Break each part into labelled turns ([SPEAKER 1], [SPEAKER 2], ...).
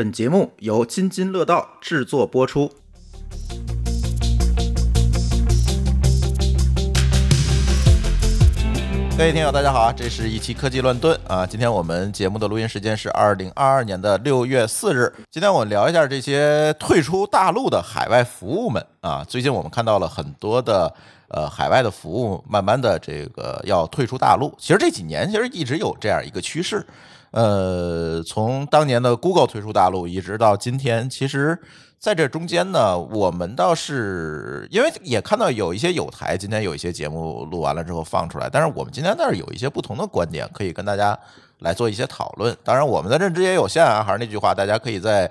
[SPEAKER 1] 本节目由津津乐道制作播出。各位听友，大家好，这是一期科技乱炖啊。今天我们节目的录音时间是二零二二年的六月四日。今天我们聊一下这些退出大陆的海外服务们啊。最近我们看到了很多的呃海外的服务，慢慢的这个要退出大陆。其实这几年其实一直有这样一个趋势。呃，从当年的 Google 推出大陆，一直到今天，其实在这中间呢，我们倒是因为也看到有一些有台今天有一些节目录完了之后放出来，但是我们今天倒是有一些不同的观点，可以跟大家来做一些讨论。当然，我们的认知也有限啊，还是那句话，大家可以在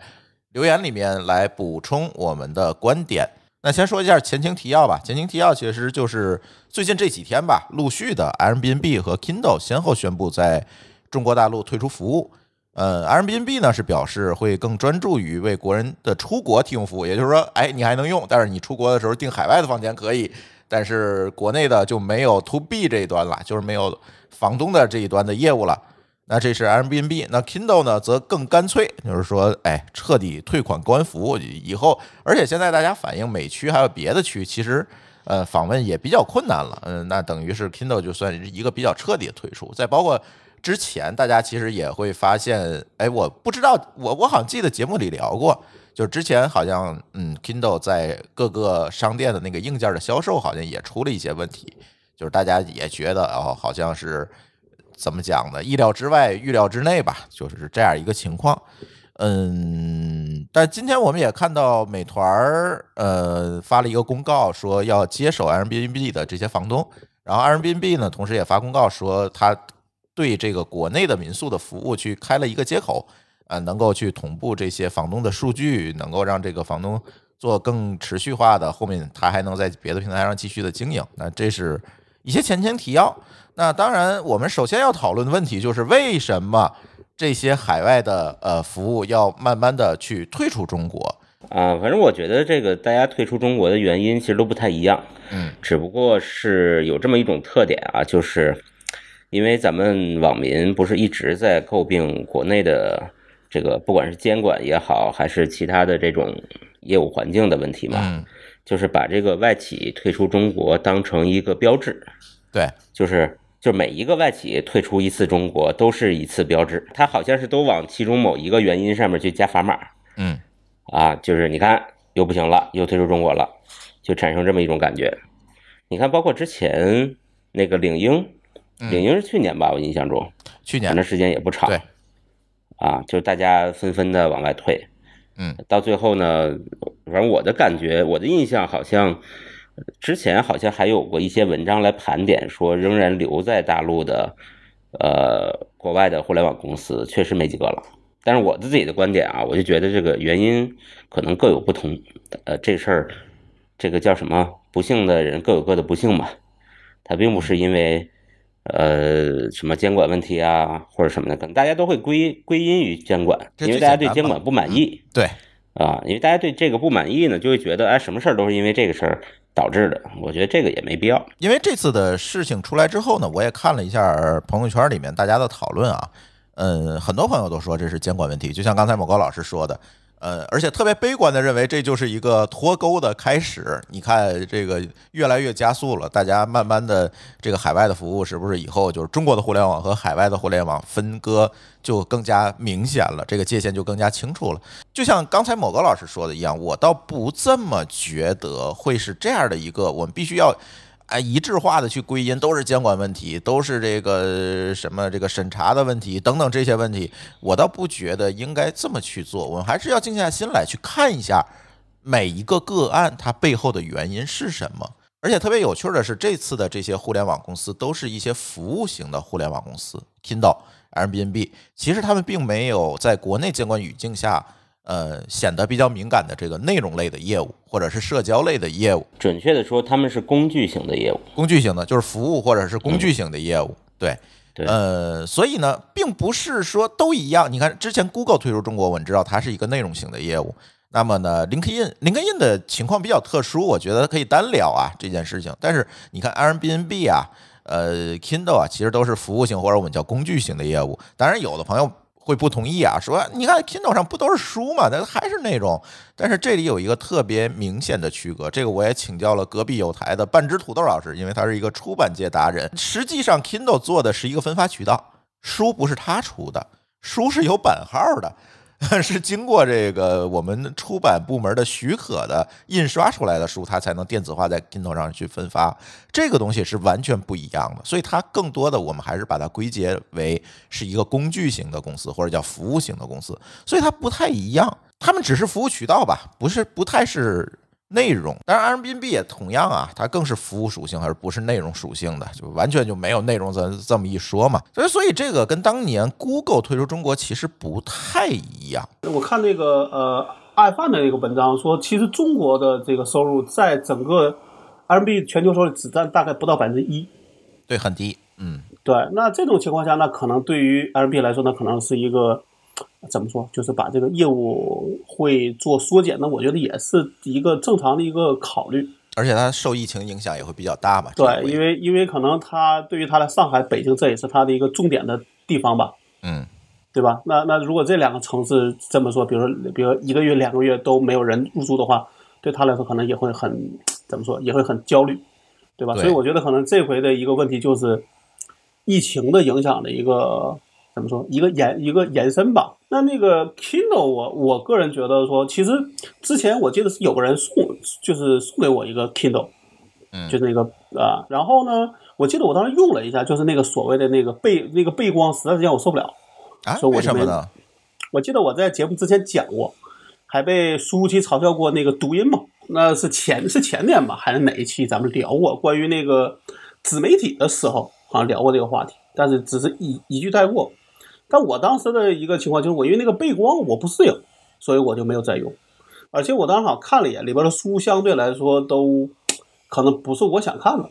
[SPEAKER 1] 留言里面来补充我们的观点。那先说一下前情提要吧。前情提要其实就是最近这几天吧，陆续的 Airbnb 和 Kindle 先后宣布在。中国大陆退出服务，呃，Airbnb 呢是表示会更专注于为国人的出国提供服务，也就是说，哎，你还能用，但是你出国的时候订海外的房间可以，但是国内的就没有 To B 这一端了，就是没有房东的这一端的业务了。那这是 Airbnb，那 Kindle 呢则更干脆，就是说，哎，彻底退款关服以后，而且现在大家反映美区还有别的区，其实呃访问也比较困难了。嗯，那等于是 Kindle 就算是一个比较彻底的退出，再包括。之前大家其实也会发现，哎，我不知道，我我好像记得节目里聊过，就是之前好像，嗯，Kindle 在各个商店的那个硬件的销售好像也出了一些问题，就是大家也觉得，哦，好像是怎么讲呢？意料之外，预料之内吧，就是这样一个情况。嗯，但今天我们也看到美团儿，呃，发了一个公告说要接手 Airbnb 的这些房东，然后 Airbnb 呢，同时也发公告说他对这个国内的民宿的服务去开了一个接口，呃，能够去同步这些房东的数据，能够让这个房东做更持续化的，后面他还能在别的平台上继续的经营。那这是一些前景提要。那当然，我们首先要讨论的问题就是为什么这些海外的呃服务要慢慢的去退出中国
[SPEAKER 2] 啊？反正我觉得这个大家退出中国的原因其实都不太一样，嗯，只不过是有这么一种特点啊，就是。因为咱们网民不是一直在诟病国内的这个，不管是监管也好，还是其他的这种业务环境的问题嘛，就是把这个外企退出中国当成一个标志。对，就是就每一个外企退出一次中国都是一次标志，它好像是都往其中某一个原因上面去加砝码。嗯，啊，就是你看又不行了，又退出中国了，就产生这么一种感觉。你看，包括之前那个领英。领英是去年吧，我印象中，去年的时间也不长，对，啊，就大家纷纷的往外退，嗯，到最后呢，反正我的感觉，我的印象好像，之前好像还有过一些文章来盘点，说仍然留在大陆的，呃，国外的互联网公司确实没几个了。但是我的自己的观点啊，我就觉得这个原因可能各有不同，呃，这事儿，这个叫什么？不幸的人各有各的不幸吧，他并不是因为。呃，什么监管问题啊，或者什么的，可能大家都会归归因于监管，因为大家对监管不满意。对，啊，因为大家对这个不满意呢，就会觉得哎，什么事儿都是因为这个事儿导致的。我觉得这个也没必要。
[SPEAKER 1] 因为这次的事情出来之后呢，我也看了一下朋友圈里面大家的讨论啊，嗯，很多朋友都说这是监管问题，就像刚才某高老师说的。呃，而且特别悲观的认为这就是一个脱钩的开始。你看，这个越来越加速了，大家慢慢的，这个海外的服务是不是以后就是中国的互联网和海外的互联网分割就更加明显了，这个界限就更加清楚了？就像刚才某个老师说的一样，我倒不这么觉得会是这样的一个，我们必须要。哎，一致化的去归因都是监管问题，都是这个什么这个审查的问题等等这些问题，我倒不觉得应该这么去做，我们还是要静下心来去看一下每一个个案它背后的原因是什么。而且特别有趣的是，这次的这些互联网公司都是一些服务型的互联网公司，Kindle、Airbnb，其实他们并没有在国内监管语境下。呃，显得比较敏感的这个内容类的业务，或者是社交类的业务。准确的说，他们是工具型的业务。工具型的，就是服务或者是工具型的业务。对，呃，所以呢，并不是说都一样。你看，之前 Google 推出中国，我们知道它是一个内容型的业务。那么呢，LinkedIn LinkedIn 的情况比较特殊，我觉得可以单聊啊这件事情。但是你看 Airbnb 啊，呃 Kindle 啊，其实都是服务型或者我们叫工具型的业务。当然，有的朋友。会不同意啊？说你看 Kindle 上不都是书吗？那还是那种，但是这里有一个特别明显的区隔。这个我也请教了隔壁有台的半只土豆老师，因为他是一个出版界达人。实际上 Kindle 做的是一个分发渠道，书不是他出的，书是有版号的。是经过这个我们出版部门的许可的印刷出来的书，它才能电子化在 Kindle 上去分发。这个东西是完全不一样的，所以它更多的我们还是把它归结为是一个工具型的公司，或者叫服务型的公司。所以它不太一样，他们只是服务渠道吧，不是不太是。内容，当然，Airbnb 也同样啊，它更是服务属性，而不是内容属性的，就完全就没有内容这这么一说嘛。所以，所以这个跟当年 Google 退出中国其实不太一样。
[SPEAKER 3] 我看那个呃，爱范的一个文章说，其实中国的这个收入在整个 Airbnb 全球收入只占大概不到百分之一，对，很低。嗯，对。那这种情况下，那可能对于 Airbnb 来说，那可能是一个。怎么说？就是把这个业务会做缩减，那我觉得也是一个正常的一个考虑，而
[SPEAKER 1] 且它受疫情影响也会比较大吧？对，
[SPEAKER 3] 因为因为可能它对于它的上海、北京，这也是它的一个重点的地方吧？嗯，对吧？那那如果这两个城市这么说，比如说比如说一个月、两个月都没有人入住的话，对他来说可能也会很怎么说？也会很焦虑，对吧？所以我觉得可能这回的一个问题就是疫情的影响的一个。怎么说？一个延一个延伸吧。那那个 Kindle，我我个人觉得说，其实之前我记得是有个人送，就是送给我一个 Kindle，嗯，就那个啊。然后呢，我记得我当时用了一下，就是那个所谓的那个背那个背光，实在是让我受不了。啊，为什么呢？我记得我在节目之前讲过，还被书七嘲笑过那个读音嘛。那是前是前年吧，还是哪一期咱们聊过关于那个自媒体的时候，好像聊过这个话题，但是只是一一句带过。但我当时的一个情况就是，我因为那个背光我不适应，所以我就没有再用。而且我当时好像看了一眼里边的书，相对来说都可能不是我想看的。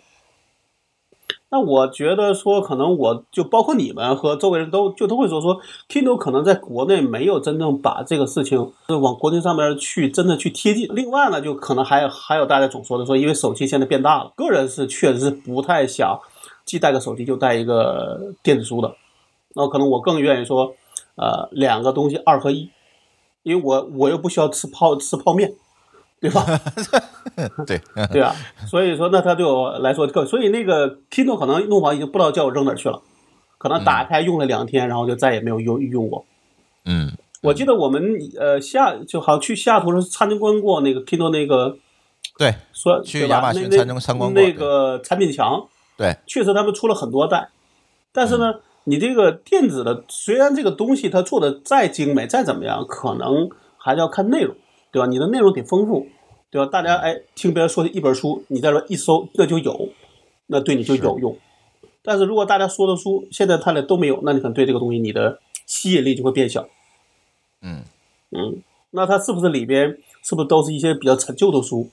[SPEAKER 3] 那我觉得说，可能我就包括你们和周围人都就都会说，说 Kindle 可能在国内没有真正把这个事情往国内上面去真的去贴近。另外呢，就可能还还有大家总说的说，因为手机现在变大了，个人是确实是不太想既带个手机就带一个电子书的。那可能我更愿意说，呃，两个东西二合一，因为我我又不需要吃泡吃泡面，对吧？
[SPEAKER 4] 对 对啊，
[SPEAKER 3] 所以说那它对我来说，所以那个 Kindle 可能弄好已经不知道叫我扔哪去了，可能打开用了两天，然后就再也没有用用过。嗯，我记得我们呃，下就好像去下图是参观过那个 Kindle 那个，对，说去亚马逊参观参观过那个产品墙，对，确实他们出了很多代，但是呢。你这个电子的，虽然这个东西它做的再精美再怎么样，可能还是要看内容，对吧？你的内容得丰富，对吧？大家哎，听别人说的一本书，你在这一搜，这就有，那对你就有用。但是如果大家说的书现在看俩都没有，那你可能对这个东西你的吸引力就会变小。嗯嗯，那它是不是里边是不是都是一些比较陈旧的书？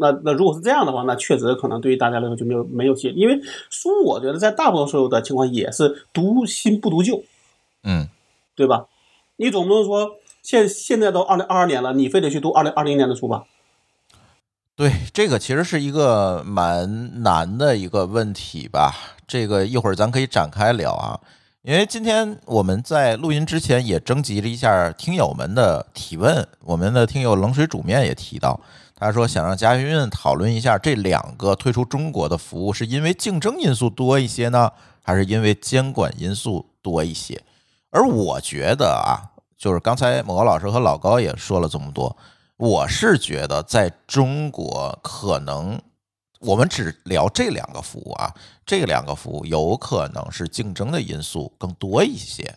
[SPEAKER 3] 那那如果是这样的话，那确实可能对于大家来说就没有没有戏，因为书，我觉得在大多数的情况也是读新不读旧，嗯，对吧？你总不能说现现在都二零二二年了，你非得去读二零二零年的书吧？
[SPEAKER 1] 对，这个其实是一个蛮难的一个问题吧。这个一会儿咱可以展开聊啊，因为今天我们在录音之前也征集了一下听友们的提问，我们的听友冷水煮面也提到。他说：“想让嘉运运讨论一下这两个退出中国的服务，是因为竞争因素多一些呢，还是因为监管因素多一些？而我觉得啊，就是刚才某个老师和老高也说了这么多，我是觉得在中国可能，我们只聊这两个服务啊，这两个服务有可能是竞争的因素更多一些。”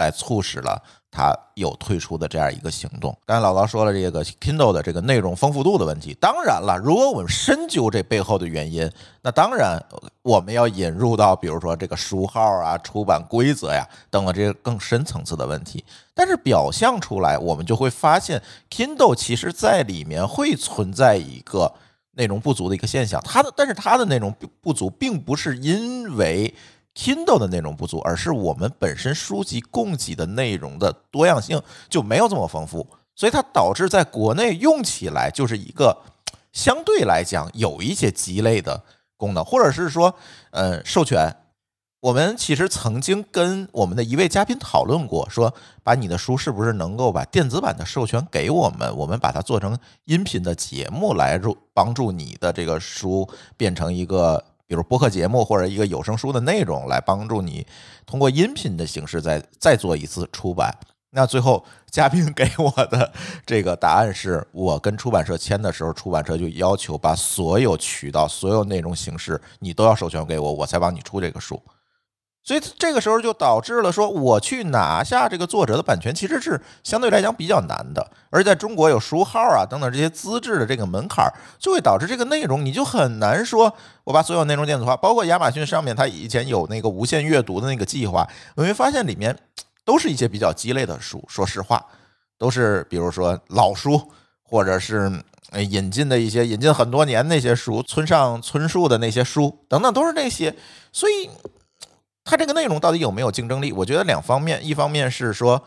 [SPEAKER 1] 来促使了他有退出的这样一个行动。刚才老高说了这个 Kindle 的这个内容丰富度的问题。当然了，如果我们深究这背后的原因，那当然我们要引入到比如说这个书号啊、出版规则呀等等这些更深层次的问题。但是表象出来，我们就会发现 Kindle 其实在里面会存在一个内容不足的一个现象。它的但是它的内容不足，并不是因为。Kindle 的内容不足，而是我们本身书籍供给的内容的多样性就没有这么丰富，所以它导致在国内用起来就是一个相对来讲有一些鸡肋的功能，或者是说，呃，授权。我们其实曾经跟我们的一位嘉宾讨论过，说把你的书是不是能够把电子版的授权给我们，我们把它做成音频的节目来助帮助你的这个书变成一个。比如播客节目或者一个有声书的内容，来帮助你通过音频的形式再再做一次出版。那最后嘉宾给我的这个答案是，我跟出版社签的时候，出版社就要求把所有渠道、所有内容形式，你都要授权给我，我才帮你出这个书。所以这个时候就导致了说，我去拿下这个作者的版权，其实是相对来讲比较难的。而在中国有书号啊等等这些资质的这个门槛儿，就会导致这个内容你就很难说，我把所有内容电子化，包括亚马逊上面它以前有那个无限阅读的那个计划，你会发现里面都是一些比较鸡肋的书。说实话，都是比如说老书，或者是引进的一些引进很多年那些书，村上村树的那些书等等，都是那些。所以。它这个内容到底有没有竞争力？我觉得两方面，一方面是说，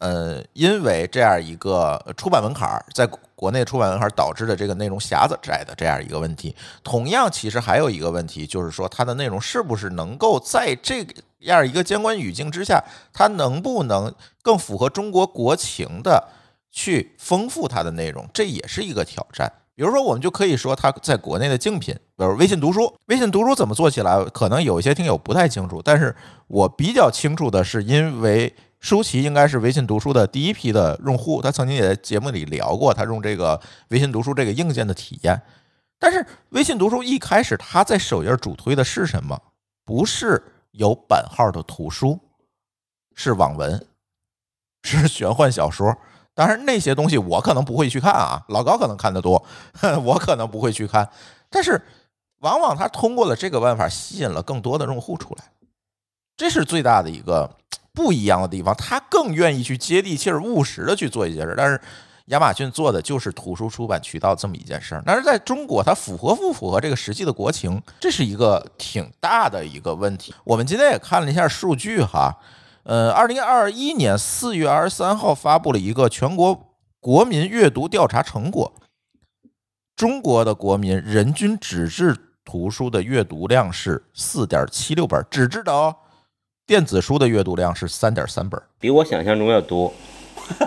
[SPEAKER 1] 呃，因为这样一个出版门槛，在国内出版门槛导致的这个内容匣子之类的这样一个问题。同样，其实还有一个问题，就是说它的内容是不是能够在这样一个监管语境之下，它能不能更符合中国国情的去丰富它的内容？这也是一个挑战。比如说，我们就可以说它在国内的竞品，比如微信读书。微信读书怎么做起来？可能有一些听友不太清楚，但是我比较清楚的是，因为舒淇应该是微信读书的第一批的用户，他曾经也在节目里聊过，他用这个微信读书这个硬件的体验。但是微信读书一开始，它在首页主推的是什么？不是有版号的图书，是网文，是玄幻小说。当然，那些东西我可能不会去看啊，老高可能看得多，我可能不会去看。但是，往往他通过了这个办法吸引了更多的用户出来，这是最大的一个不一样的地方。他更愿意去接地气、儿、务实的去做一件事。但是，亚马逊做的就是图书出版渠道这么一件事儿。但是在中国，它符合不符合这个实际的国情，这是一个挺大的一个问题。我们今天也看了一下数据哈。呃，二零二一年四月二十三号发布了一个全国国民阅读调查成果，中国的国民人均纸质图书的阅读量是四点七六本，纸质的哦，电子书的阅读量是三点三本，
[SPEAKER 2] 比我想象中要多。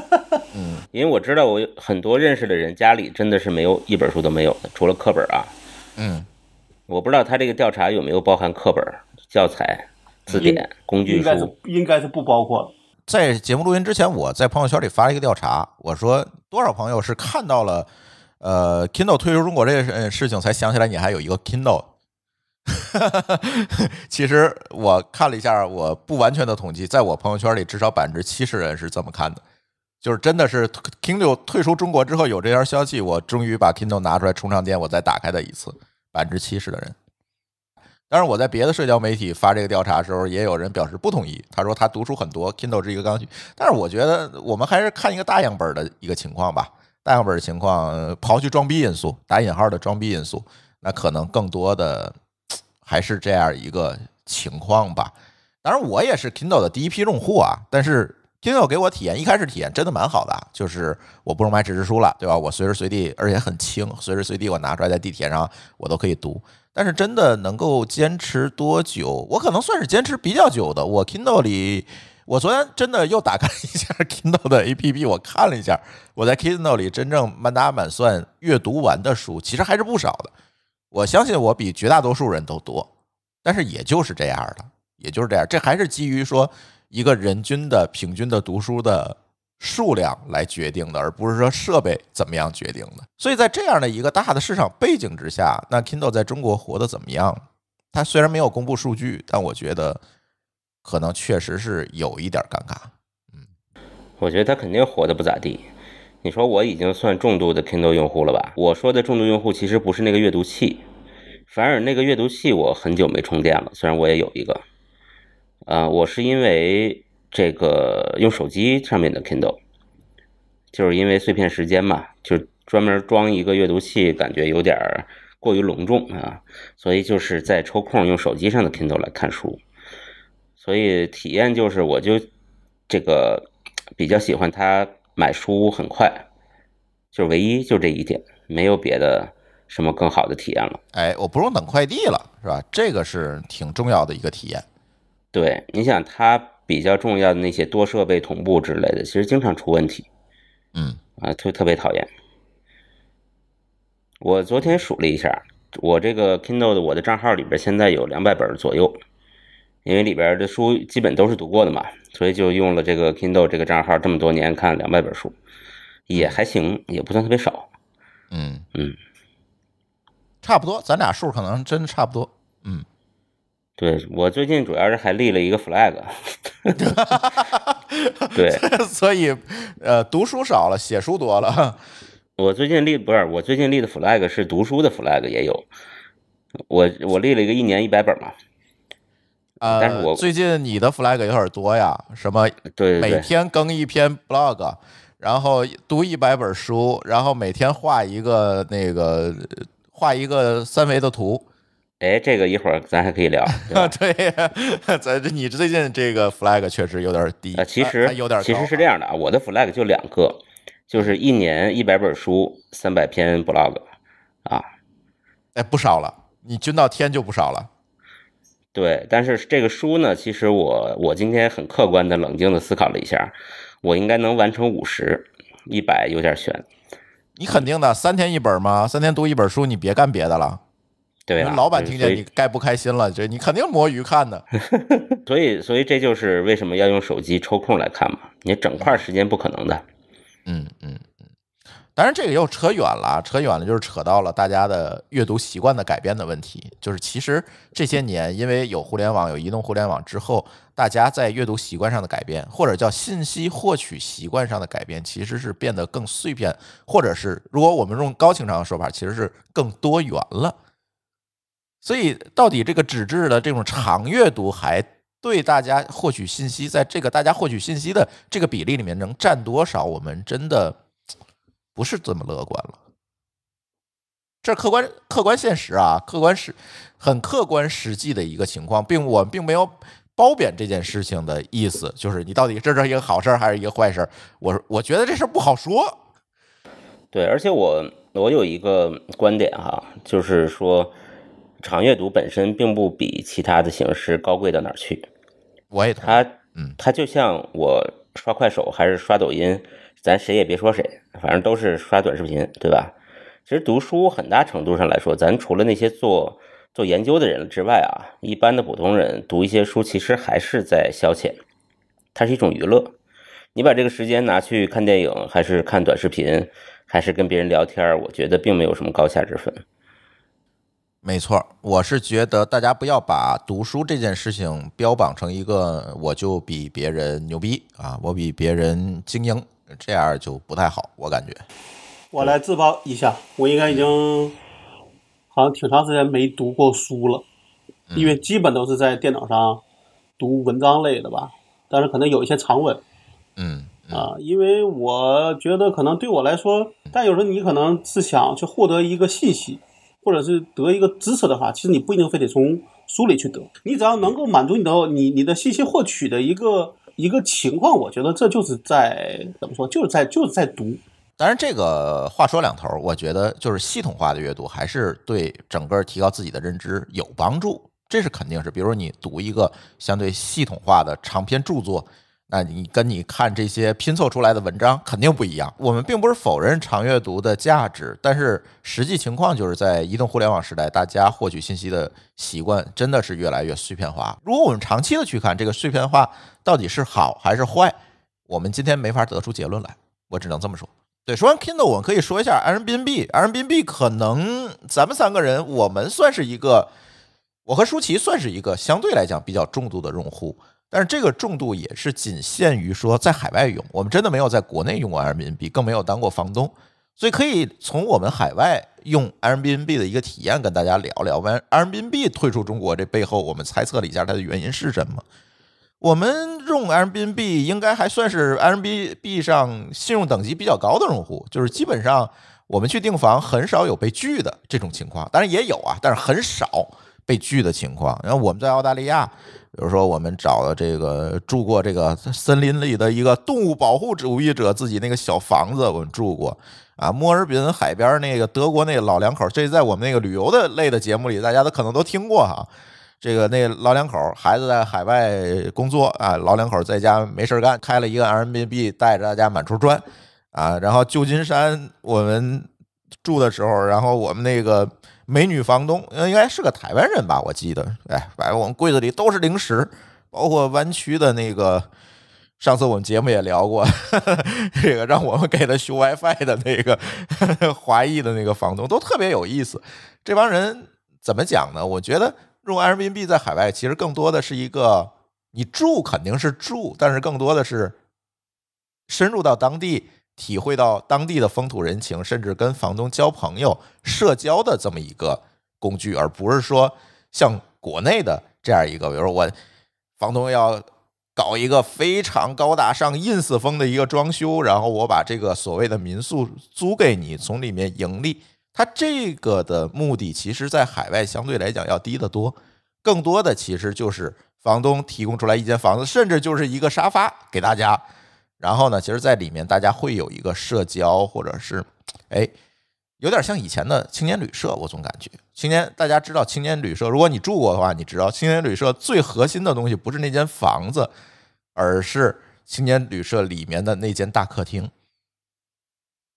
[SPEAKER 2] 嗯，因为我知道我很多认识的人家里真的是没有一本书都没有的，除了课本啊。嗯，我不知道他这个调查有没有包含课本教材。字典工具书应该是
[SPEAKER 1] 应该是不包括在节目录音之前，我在朋友圈里发了一个调查，我说多少朋友是看到了，呃，Kindle 退出中国这个事事情才想起来你还有一个 Kindle。其实我看了一下，我不完全的统计，在我朋友圈里至少百分之七十人是这么看的，就是真的是 Kindle 退出中国之后有这条消息，我终于把 Kindle 拿出来充上电，我再打开它一次，百分之七十的人。当然，我在别的社交媒体发这个调查的时候，也有人表示不同意。他说他读书很多，Kindle 是一个刚需。但是我觉得我们还是看一个大样本的一个情况吧。大样本的情况，刨去装逼因素（打引号的装逼因素），那可能更多的还是这样一个情况吧。当然，我也是 Kindle 的第一批用户啊。但是 Kindle 给我体验，一开始体验真的蛮好的，就是我不用买纸质书了，对吧？我随时随地，而且很轻，随时随地我拿出来在地铁上我都可以读。但是真的能够坚持多久？我可能算是坚持比较久的。我 Kindle 里，我昨天真的又打开一下 Kindle 的 APP，我看了一下，我在 Kindle 里真正满打满算阅读完的书，其实还是不少的。我相信我比绝大多数人都多，但是也就是这样的，也就是这样。这还是基于说一个人均的平均的读书的。数量来决定的，而不是说设备怎么样决定的。所以在这样的一个大的市场背景之下，那 Kindle 在中国活得怎么样？它虽然没有公布数据，但我觉得可能确实是有一点尴尬。
[SPEAKER 2] 嗯，我觉得它肯定活得不咋地。你说我已经算重度的 Kindle 用户了吧？我说的重度用户其实不是那个阅读器，反而那个阅读器我很久没充电了。虽然我也有一个，啊，我是因为。这个用手机上面的 Kindle，就是因为碎片时间嘛，就专门装一个阅读器，感觉有点过于隆重啊，所以就是在抽空用手机上的 Kindle 来看书。所以体验就是，我就这个比较喜欢它买书很快，就唯一就这一点，没有别的什么更好的体验了。
[SPEAKER 1] 哎，我不用等快递了，是吧？这个是挺重要的一个体验。
[SPEAKER 2] 对，你想它。比较重要的那些多设备同步之类的，其实经常出问题，嗯，啊，特特别讨厌。我昨天数了一下，我这个 Kindle 的我的账号里边现在有两百本左右，因为里边的书基本都是读过的嘛，所以就用了这个 Kindle 这个账号这么多年看两百本书，也还行，也不算特别少，嗯嗯，
[SPEAKER 1] 差不多，咱俩数可能真差不多，嗯。
[SPEAKER 2] 对我最近主要是还立了一个 flag，对，所以呃读书少了，写书多了。我最近立不是我最近立的 flag 是读书的 flag 也有，我我立了一个一年一百本嘛。
[SPEAKER 1] 啊，最近你的 flag 有点多呀，
[SPEAKER 2] 什么对每
[SPEAKER 1] 天更一篇 blog，然后读一百本书，然后每天画一个那个画一个三维
[SPEAKER 2] 的图。哎，这个一会儿咱还可以聊。对，这你最近这个 flag 确实有点低啊，其实有点。其实是这样的啊，我的 flag 就两个，就是一年一百本书，三百篇 blog，啊，哎不少
[SPEAKER 1] 了，你均到天就不少了。
[SPEAKER 2] 对，但是这个书呢，其实我我今天很客观的冷静的思考了一下，我应该能完成五十、一百，有点悬。
[SPEAKER 1] 你肯定的，三天一本吗？三天读一本书，你别干别的了。
[SPEAKER 2] 对啊，老板听见你
[SPEAKER 1] 该不开心了，这你肯定摸鱼看的。
[SPEAKER 2] 所以，所以这就是为什么要用手机抽空来看嘛？你整块时间不可能的。嗯嗯
[SPEAKER 1] 嗯。当然，这个又扯远了。扯远了就是扯到了大家的阅读习惯的改变的问题。就是其实这些年，因为有互联网、有移动互联网之后，大家在阅读习惯上的改变，或者叫信息获取习惯上的改变，其实是变得更碎片，或者是如果我们用高情商的说法，其实是更多元了。所以，到底这个纸质的这种长阅读还对大家获取信息，在这个大家获取信息的这个比例里面能占多少？我们真的不是这么乐观了。这客观客观现实啊，客观是，很客观实际的一个情况，并我并没有褒贬这件事情的意思，就是你到底这是一个好事儿还是一个坏事儿？我我觉得这事儿不好说。
[SPEAKER 2] 对，而且我我有一个观点哈，就是说。长阅读本身并不比其他的形式高贵到哪儿去，我也他嗯他就像我刷快手还是刷抖音，咱谁也别说谁，反正都是刷短视频对吧？其实读书很大程度上来说，咱除了那些做做研究的人之外啊，一般的普通人读一些书，其实还是在消遣，它是一种娱乐。你把这个时间拿去看电影，还是看短视频，还是跟别人聊天，我觉得并没有什么高下之分。
[SPEAKER 1] 没错，我是觉得大家不要把读书这件事情标榜成一个我就比别人牛逼啊，我比别人精英，这样就不太好。我感觉，
[SPEAKER 3] 我来自报一下，我应该已经好像挺长时间没读过书了，因为基本都是在电脑上读文章类的吧。但是可能有一些长文，嗯啊，因为我觉得可能对我来说，但有时候你可能是想去获得一个信息。或者是得一个知识的话，其实你不一定非得从书里去得，你只要能够满足你的你你的信息获
[SPEAKER 1] 取的一个一个情况，我觉得这就是在怎么说，就是在就是在读。当然，这个话说两头，我觉得就是系统化的阅读还是对整个提高自己的认知有帮助，这是肯定是。比如你读一个相对系统化的长篇著作。那你跟你看这些拼凑出来的文章肯定不一样。我们并不是否认长阅读的价值，但是实际情况就是在移动互联网时代，大家获取信息的习惯真的是越来越碎片化。如果我们长期的去看这个碎片化到底是好还是坏，我们今天没法得出结论来。我只能这么说。对，说完 Kindle，我们可以说一下 Airbnb。Airbnb 可能咱们三个人，我们算是一个，我和舒淇算是一个相对来讲比较重度的用户。但是这个重度也是仅限于说在海外用，我们真的没有在国内用过 Airbnb，更没有当过房东，所以可以从我们海外用 Airbnb 的一个体验跟大家聊聊。完，Airbnb 退出中国这背后，我们猜测了一下它的原因是什么。我们用 Airbnb 应该还算是 Airbnb 上信用等级比较高的用户，就是基本上我们去订房很少有被拒的这种情况，当然也有啊，但是很少被拒的情况。然后我们在澳大利亚。比如说，我们找了这个住过这个森林里的一个动物保护主义者自己那个小房子，我们住过啊。墨尔本海边那个德国那个老两口，这在我们那个旅游的类的节目里，大家都可能都听过哈。这个那老两口孩子在海外工作啊，老两口在家没事干，开了一个 RMB，带着大家满处转啊。然后旧金山我们住的时候，然后我们那个。美女房东，应该是个台湾人吧？我记得，哎，反正我们柜子里都是零食，包括湾区的那个，上次我们节目也聊过，这个让我们给他修 WiFi 的那个 华裔的那个房东，都特别有意思。这帮人怎么讲呢？我觉得用人民币在海外，其实更多的是一个，你住肯定是住，但是更多的是深入到当地。体会到当地的风土人情，甚至跟房东交朋友、社交的这么一个工具，而不是说像国内的这样一个，比如说我房东要搞一个非常高大上 ins 风的一个装修，然后我把这个所谓的民宿租给你，从里面盈利。它这个的目的，其实在海外相对来讲要低得多，更多的其实就是房东提供出来一间房子，甚至就是一个沙发给大家。然后呢，其实，在里面大家会有一个社交，或者是，哎，有点像以前的青年旅社。我总感觉青年大家知道青年旅社，如果你住过的话，你知道青年旅社最核心的东西不是那间房子，而是青年旅社里面的那间大客厅，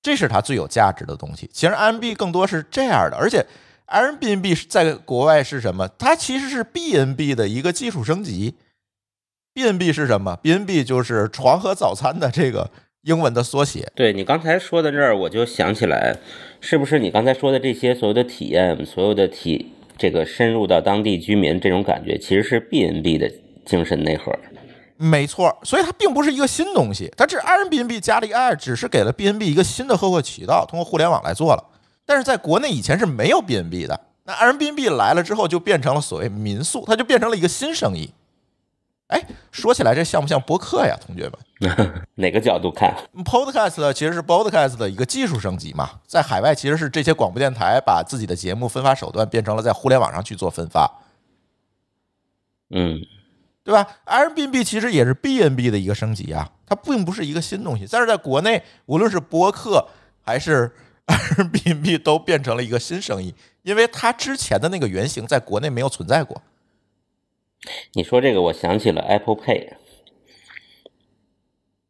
[SPEAKER 1] 这是它最有价值的东西。其实 r b n b 更多是这样的，而且 Airbnb 在国外是什么？它其实是 B&B 的一个技术升级。B&B N 是什么？B&B N 就是床和早餐的这个英文的缩写。
[SPEAKER 2] 对你刚才说的那儿，我就想起来，是不是你刚才说的这些所有的体验，所有的体，这个深入到当地居民这种感觉，其实是 B&B N 的精神内核。
[SPEAKER 1] 没错，所以它并不是一个新东西。它这 Airbnb 加了一个 i 只是给了 B&B N 一个新的合作渠道，通过互联网来做了。但是在国内以前是没有 B&B N 的，那 Airbnb 来了之后就变成了所谓民宿，它就变成了一个新生意。哎，说起来，这像不像播客呀，
[SPEAKER 2] 同学们？哪个角度看
[SPEAKER 1] ，Podcast 其实是 p o d c a s t 的一个技术升级嘛。在海外，其实是这些广播电台把自己的节目分发手段变成了在互联网上去做分发。嗯，对吧？Airbnb 其实也是 B&B n 的一个升级啊，它并不是一个新东西。但是在国内，无论是播客还是 Airbnb，都变成了一个新生意，因为它之前的那个原型在国内没有存在过。
[SPEAKER 2] 你说这个，我想起了 Apple Pay，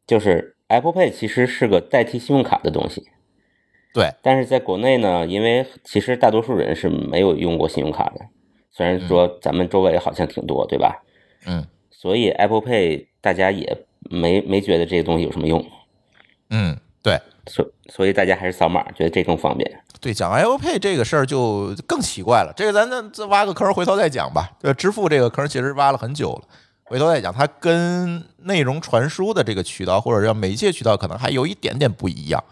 [SPEAKER 2] 就是 Apple Pay 其实是个代替信用卡的东西。对，但是在国内呢，因为其实大多数人是没有用过信用卡的，虽然说咱们周围好像挺多，对吧？嗯，所以 Apple Pay 大家也没没觉得这个东西有什么用。嗯，对，所所以大家还是扫码，觉得这更方便。
[SPEAKER 1] 对讲 Apple Pay 这个事儿就更奇怪了，这个咱再挖个坑，回头再讲吧。呃，支付这个坑其实挖了很久了，回头再讲，它跟内容传输的这个渠道或者叫媒介渠道可能还有一点点不一样，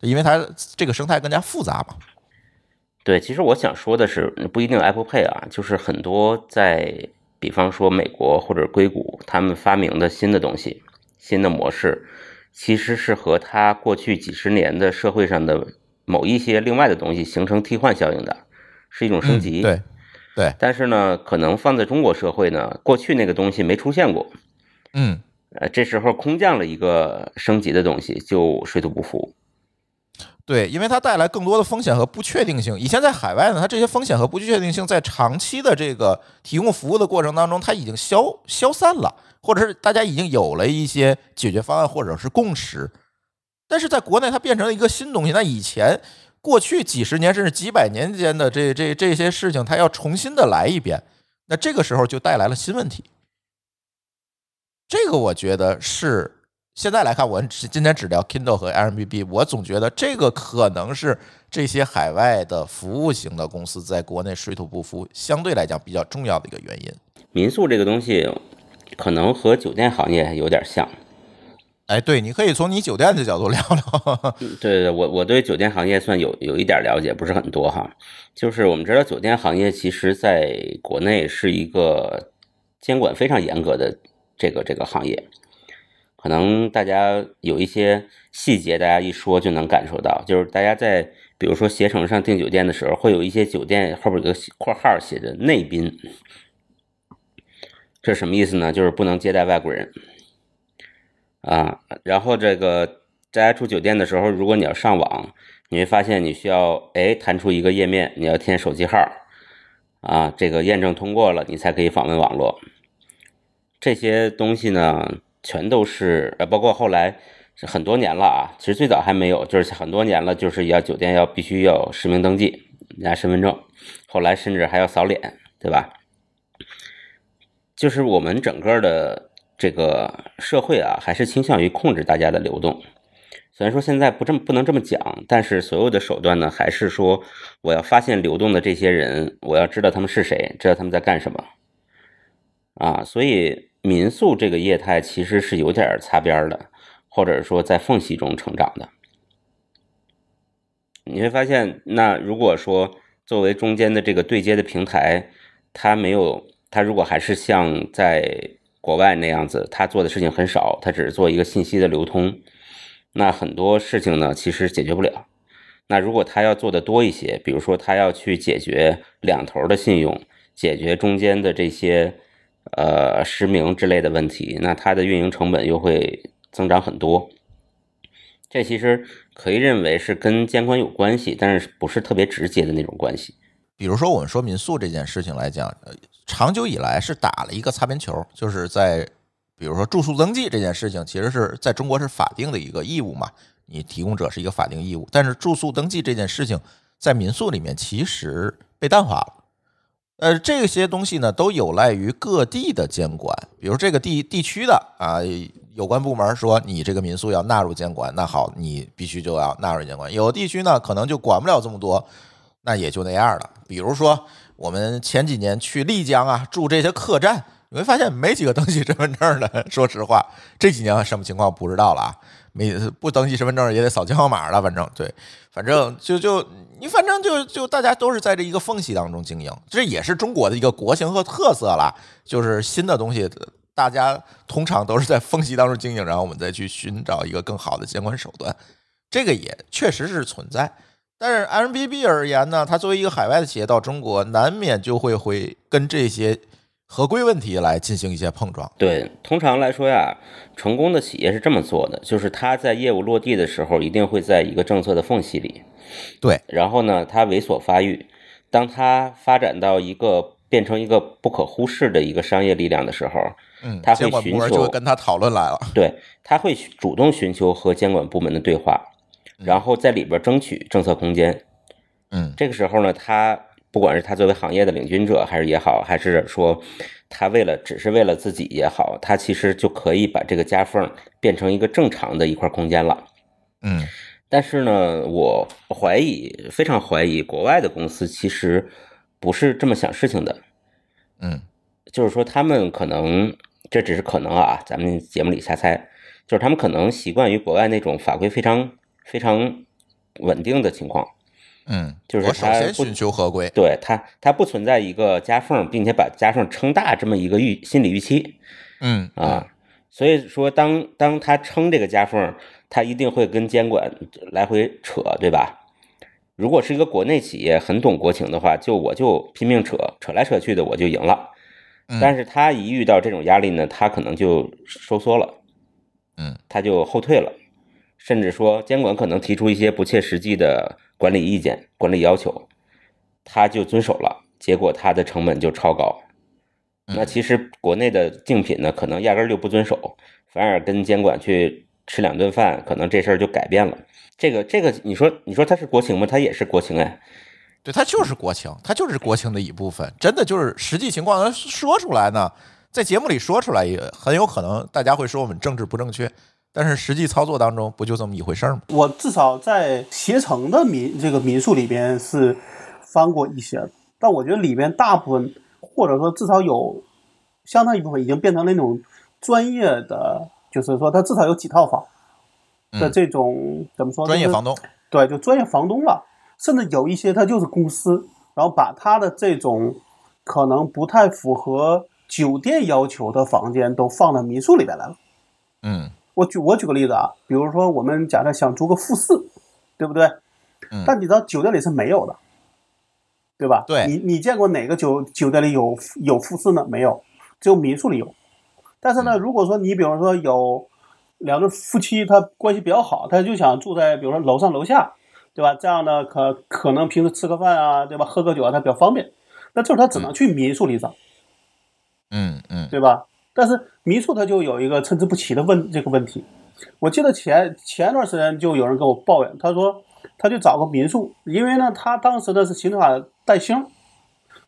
[SPEAKER 1] 因为它这个生态更加复杂嘛。
[SPEAKER 2] 对，其实我想说的是，不一定 Apple Pay 啊，就是很多在比方说美国或者硅谷他们发明的新的东西、新的模式，其实是和它过去几十年的社会上的。某一些另外的东西形成替换效应的，是一种升级。对，对。但是呢，可能放在中国社会呢，过去那个东西没出现过。嗯。呃，这时候空降了一个升级的东西，就水土不服。
[SPEAKER 1] 对，因为它带来更多的风险和不确定性。以前在海外呢，它这些风险和不确定性在长期的这个提供服务的过程当中，它已经消消散了，或者是大家已经有了一些解决方案，或者是共识。但是在国内，它变成了一个新东西。那以前、过去几十年甚至几百年间的这这这些事情，它要重新的来一遍。那这个时候就带来了新问题。这个我觉得是现在来看，我今天只聊 Kindle 和 Airbnb，我总觉得这个可能是这些海外的服务型的公司在国内水土不服，相对来讲比较重要的一个原因。
[SPEAKER 2] 民宿这个东西，可能和酒店行业有点像。
[SPEAKER 1] 哎，对，你可以从你酒店的角度聊聊。
[SPEAKER 2] 对对对，我我对酒店行业算有有一点了解，不是很多哈。就是我们知道，酒店行业其实在国内是一个监管非常严格的这个这个行业。可能大家有一些细节，大家一说就能感受到。就是大家在比如说携程上订酒店的时候，会有一些酒店后边有个括号写着“内宾”，这什么意思呢？就是不能接待外国人。啊，然后这个在住酒店的时候，如果你要上网，你会发现你需要哎弹出一个页面，你要填手机号，啊，这个验证通过了，你才可以访问网络。这些东西呢，全都是呃，包括后来是很多年了啊，其实最早还没有，就是很多年了，就是要酒店要必须要实名登记，拿身份证，后来甚至还要扫脸，对吧？就是我们整个的。这个社会啊，还是倾向于控制大家的流动。虽然说现在不这么不能这么讲，但是所有的手段呢，还是说我要发现流动的这些人，我要知道他们是谁，知道他们在干什么啊。所以民宿这个业态其实是有点擦边的，或者说在缝隙中成长的。你会发现，那如果说作为中间的这个对接的平台，它没有它，如果还是像在国外那样子，他做的事情很少，他只是做一个信息的流通。那很多事情呢，其实解决不了。那如果他要做的多一些，比如说他要去解决两头的信用，解决中间的这些呃实名之类的问题，那他的运营成本又会增长很多。这其实可以认为是跟监管有关系，但是不是特别直接的那种关系。
[SPEAKER 1] 比如说我们说民宿这件事情来讲。长久以来是打了一个擦边球，就是在比如说住宿登记这件事情，其实是在中国是法定的一个义务嘛，你提供者是一个法定义务。但是住宿登记这件事情在民宿里面其实被淡化了。呃，这些东西呢都有赖于各地的监管，比如这个地地区的啊有关部门说你这个民宿要纳入监管，那好，你必须就要纳入监管。有的地区呢可能就管不了这么多，那也就那样了。比如说。我们前几年去丽江啊，住这些客栈，你会发现没几个登记身份证的。说实话，这几年什么情况不知道了啊？没不登记身份证也得扫健康码了，反正对，反正就就你反正就就大家都是在这一个缝隙当中经营，这也是中国的一个国情和特色了。就是新的东西，大家通常都是在缝隙当中经营，然后我们再去寻找一个更好的监管手段。这个也确实是存在。但是 M B B 而言呢，它作为一个海外的企业到中国，难免就会会跟这些合规问题来进行一些碰撞。对，
[SPEAKER 2] 通常来说呀，成功的企业是这么做的，就是他在业务落地的时候，一定会在一个政策的缝隙里。对，然后呢，它猥琐发育，当它发展到一个变成一个不可忽视的一个商业力量的时候，
[SPEAKER 4] 嗯，监会寻门就会跟
[SPEAKER 1] 他讨论来了。
[SPEAKER 2] 对，他会主动寻求和监管部门的对话。然后在里边争取政策空间，嗯，这个时候呢，他不管是他作为行业的领军者还是也好，还是说他为了只是为了自己也好，他其实就可以把这个夹缝变成一个正常的一块空间了，嗯。但是呢，我怀疑，非常怀疑，国外的公司其实不是这么想事情的，嗯，就是说他们可能这只是可能啊，咱们节目里瞎猜，就是他们可能习惯于国外那种法规非常。非常稳定的情况，嗯，
[SPEAKER 4] 就是他寻求合规，对
[SPEAKER 2] 他，他不存在一个夹缝，并且把夹缝撑大这么一个预心理预期，嗯啊，所以说当当他撑这个夹缝，他一定会跟监管来回扯，对吧？如果是一个国内企业很懂国情的话，就我就拼命扯，扯来扯去的我就赢了，但是他一遇到这种压力呢，他可能就收缩了，嗯，他就后退了。甚至说监管可能提出一些不切实际的管理意见、管理要求，他就遵守了，结果他的成本就超高。那其实国内的竞品呢，可能压根就不遵守，反而跟监管去吃两顿饭，可能这事儿就改变了。这个这个，你说你说它是国情吗？它也是国情哎，
[SPEAKER 1] 对它就是国情，它就是国情的一部分，真的就是实际情况。说出来呢，在节目里说出来也很有可能，大家会说我们政治不正确。但是实际操作当中不就这么一回事儿吗？
[SPEAKER 3] 我至少在携程的民这个民宿里边是翻过一些，但我觉得里边大部分，或者说至少有相当一部分已经变成那种专业的，就是说它至少有几套房的这种怎么说？专业房东对，就专业房东了。甚至有一些他就是公司，然后把他的这种可能不太符合酒店要求的房间都放到民宿里边来了。嗯。我举我举个例子啊，比如说我们假设想租个复式，对不对？但你知道酒店里是没有的，对吧？对。你你见过哪个酒酒店里有有复式呢？没有，只有民宿里有。但是呢，如果说你比方说有两个夫妻，他关系比较好，他就想住在比如说楼上楼下，对吧？这样呢，可可能平时吃个饭啊，对吧？喝个酒啊，他比较方便。那时候他只能去民宿里找。嗯嗯。对吧？但是民宿他就有一个参差不齐的问这个问题，我记得前前一段时间就有人跟我抱怨，他说他就找个民宿，因为呢他当时呢是行程卡带星，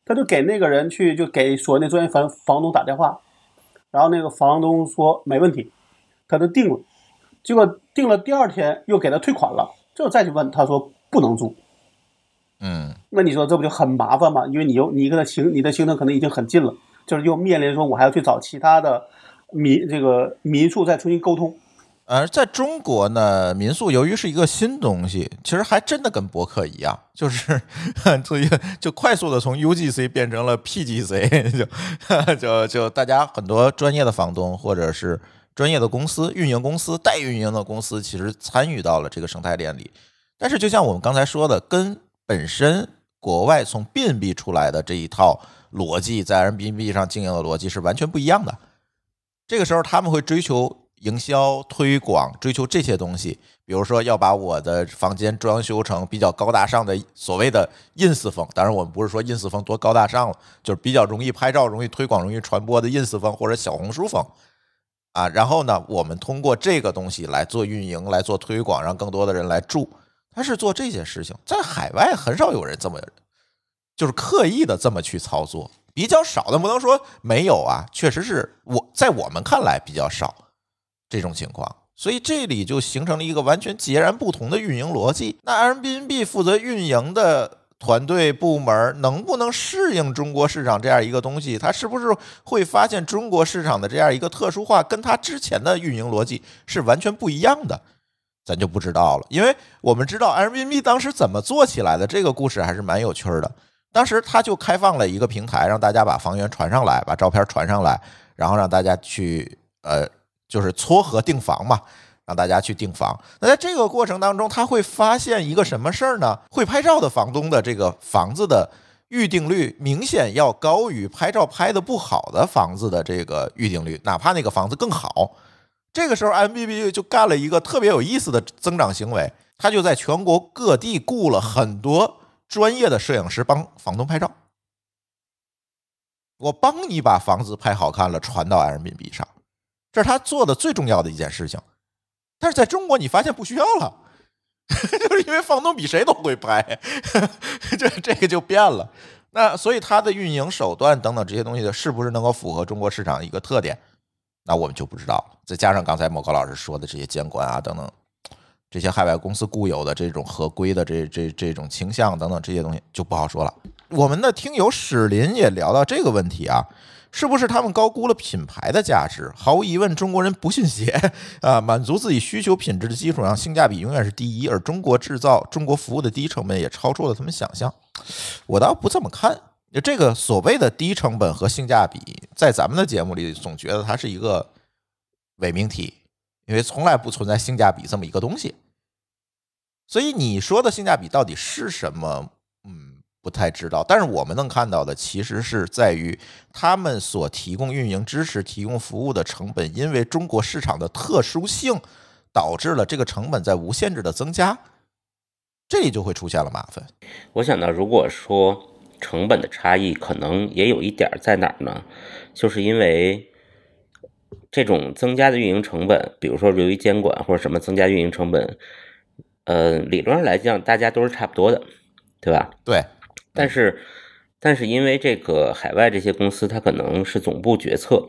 [SPEAKER 3] 他就给那个人去就给所谓那专业房房东打电话，然后那个房东说没问题，他就定了，结果定了第二天又给他退款了，就再去问他说不能住，嗯，那你说这不就很麻烦吗？因为你又你跟他行你的行程可能已经很近了。就是又面临说，我还要去找其他的民这个
[SPEAKER 1] 民宿再重新沟通。而在中国呢，民宿由于是一个新东西，其实还真的跟博客一样，就是做一个就快速的从 UGC 变成了 PGC，就 就就大家很多专业的房东或者是专业的公司、运营公司、代运营的公司，其实参与到了这个生态链里。但是，就像我们刚才说的，跟本身国外从便利出来的这一套。逻辑在人 b b 上经营的逻辑是完全不一样的。这个时候他们会追求营销推广，追求这些东西，比如说要把我的房间装修成比较高大上的所谓的 ins 风，当然我们不是说 ins 风多高大上了，就是比较容易拍照、容易推广、容易传播的 ins 风或者小红书风啊。然后呢，我们通过这个东西来做运营、来做推广，让更多的人来住。他是做这些事情，在海外很少有人这么。就是刻意的这么去操作，比较少的不能说没有啊，确实是我在我们看来比较少这种情况，所以这里就形成了一个完全截然不同的运营逻辑。那 Airbnb 负责运营的团队部门能不能适应中国市场这样一个东西？他是不是会发现中国市场的这样一个特殊化，跟他之前的运营逻辑是完全不一样的？咱就不知道了，因为我们知道 Airbnb 当时怎么做起来的，这个故事还是蛮有趣的。当时他就开放了一个平台，让大家把房源传上来，把照片传上来，然后让大家去呃，就是撮合订房嘛，让大家去订房。那在这个过程当中，他会发现一个什么事儿呢？会拍照的房东的这个房子的预订率明显要高于拍照拍的不好的房子的这个预订率，哪怕那个房子更好。这个时候，M B B 就干了一个特别有意思的增长行为，他就在全国各地雇了很多。专业的摄影师帮房东拍照，我帮你把房子拍好看了，传到人民币上，这是他做的最重要的一件事情。但是在中国，你发现不需要了，就是因为房东比谁都会拍，这这个就变了。那所以他的运营手段等等这些东西的是不是能够符合中国市场一个特点，那我们就不知道了。再加上刚才莫高老师说的这些监管啊等等。这些海外公司固有的这种合规的这这这种倾向等等这些东西就不好说了。我们的听友史林也聊到这个问题啊，是不是他们高估了品牌的价值？毫无疑问，中国人不信邪 啊，满足自己需求品质的基础上，性价比永远是第一。而中国制造、中国服务的低成本也超出了他们想象。我倒不这么看，就这个所谓的低成本和性价比，在咱们的节目里总觉得它是一个伪命题。因为从来不存在性价比这么一个东西，所以你说的性价比到底是什么？嗯，不太知道。但是我们能看到的，其实是在于他们所提供运营支持、提供服务的成本，因为中国市场的特殊性，导致了这个成本在无限制的增加，这里就会出现了麻烦。
[SPEAKER 2] 我想呢，如果说成本的差异，可能也有一点在哪儿呢？就是因为。这种增加的运营成本，比如说由于监管或者什么增加运营成本，呃，理论上来讲大家都是差不多的，对吧？对。但是，但是因为这个海外这些公司它可能是总部决策，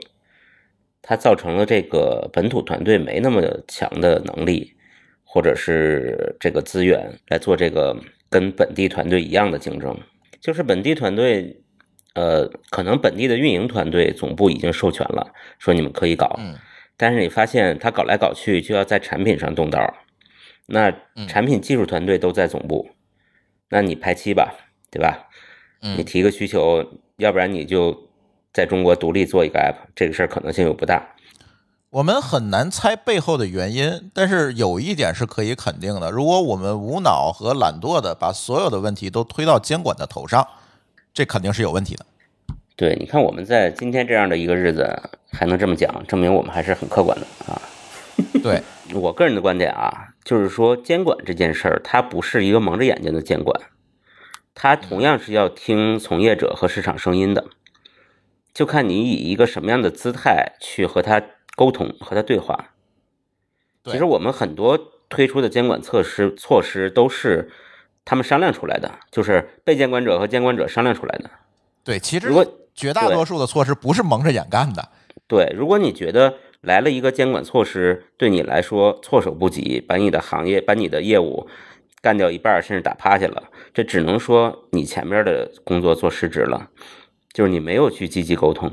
[SPEAKER 2] 它造成了这个本土团队没那么强的能力，或者是这个资源来做这个跟本地团队一样的竞争，就是本地团队。呃，可能本地的运营团队总部已经授权了，说你们可以搞，但是你发现他搞来搞去就要在产品上动刀，那产品技术团队都在总部，那你排期吧，对吧？你提个需求，要不然你就在中国独立做一个 app，这个事儿可能性又不大。
[SPEAKER 1] 我们很难猜背后的原因，但是有一点是可以肯定的，如果我们无脑和懒惰的把所有的问题都推到监管的头上。这肯定是有问题的，
[SPEAKER 2] 对，你看我们在今天这样的一个日子还能这么讲，证明我们还是很客观的啊。对我个人的观点啊，就是说监管这件事儿，它不是一个蒙着眼睛的监管，它同样是要听从业者和市场声音的，就看你以一个什么样的姿态去和他沟通、和他对话。其实我们很多推出的监管措施、措施都是。他们商量出来的，就是被监管者和监管者商量出来的。对，其
[SPEAKER 1] 实如果绝大多数的措施不是蒙着眼干的。
[SPEAKER 2] 对，如果你觉得来了一个监管措施对你来说措手不及，把你的行业、把你的业务干掉一半，甚至打趴下了，这只能说你前面的工作做失职了，就是你没有去积极沟通。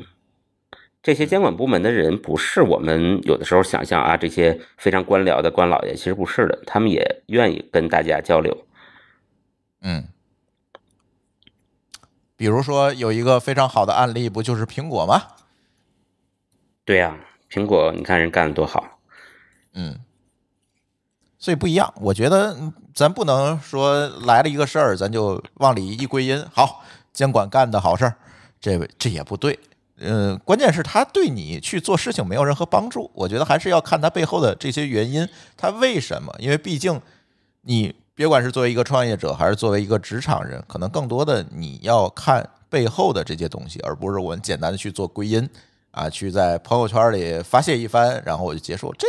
[SPEAKER 2] 这些监管部门的人不是我们有的时候想象啊，这些非常官僚的官老爷，其实不是的，他们也愿意跟大家交流。嗯，比如说有一个非
[SPEAKER 1] 常好的案例，不就是苹果吗？
[SPEAKER 2] 对呀，苹果，你看人干的多好。嗯，
[SPEAKER 1] 所以不一样。我
[SPEAKER 2] 觉得咱不
[SPEAKER 1] 能说来了一个事儿，咱就往里一归因，好，监管干的好事儿，这位这也不对。嗯，关键是他对你去做事情没有任何帮助。我觉得还是要看他背后的这些原因，他为什么？因为毕竟你。别管是作为一个创业者，还是作为一个职场人，可能更多的你要看背后的这些东西，而不是我们简单的去做归因啊，去在朋友圈里发泄一番，然后我就结束。这、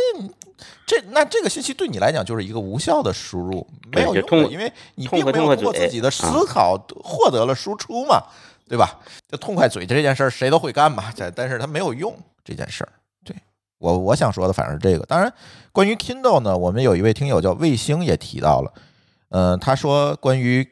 [SPEAKER 1] 这、那这个信息对你来讲就是一个无效的输入，没有用，因为你并没有通过自己的思考获得了输出嘛，对吧？就痛快嘴这件事儿，谁都会干嘛，但但是它没有用这件事儿。对我我想说的，反正是这个，当然关于 Kindle 呢，我们有一位听友叫卫星也提到了。呃，他说关于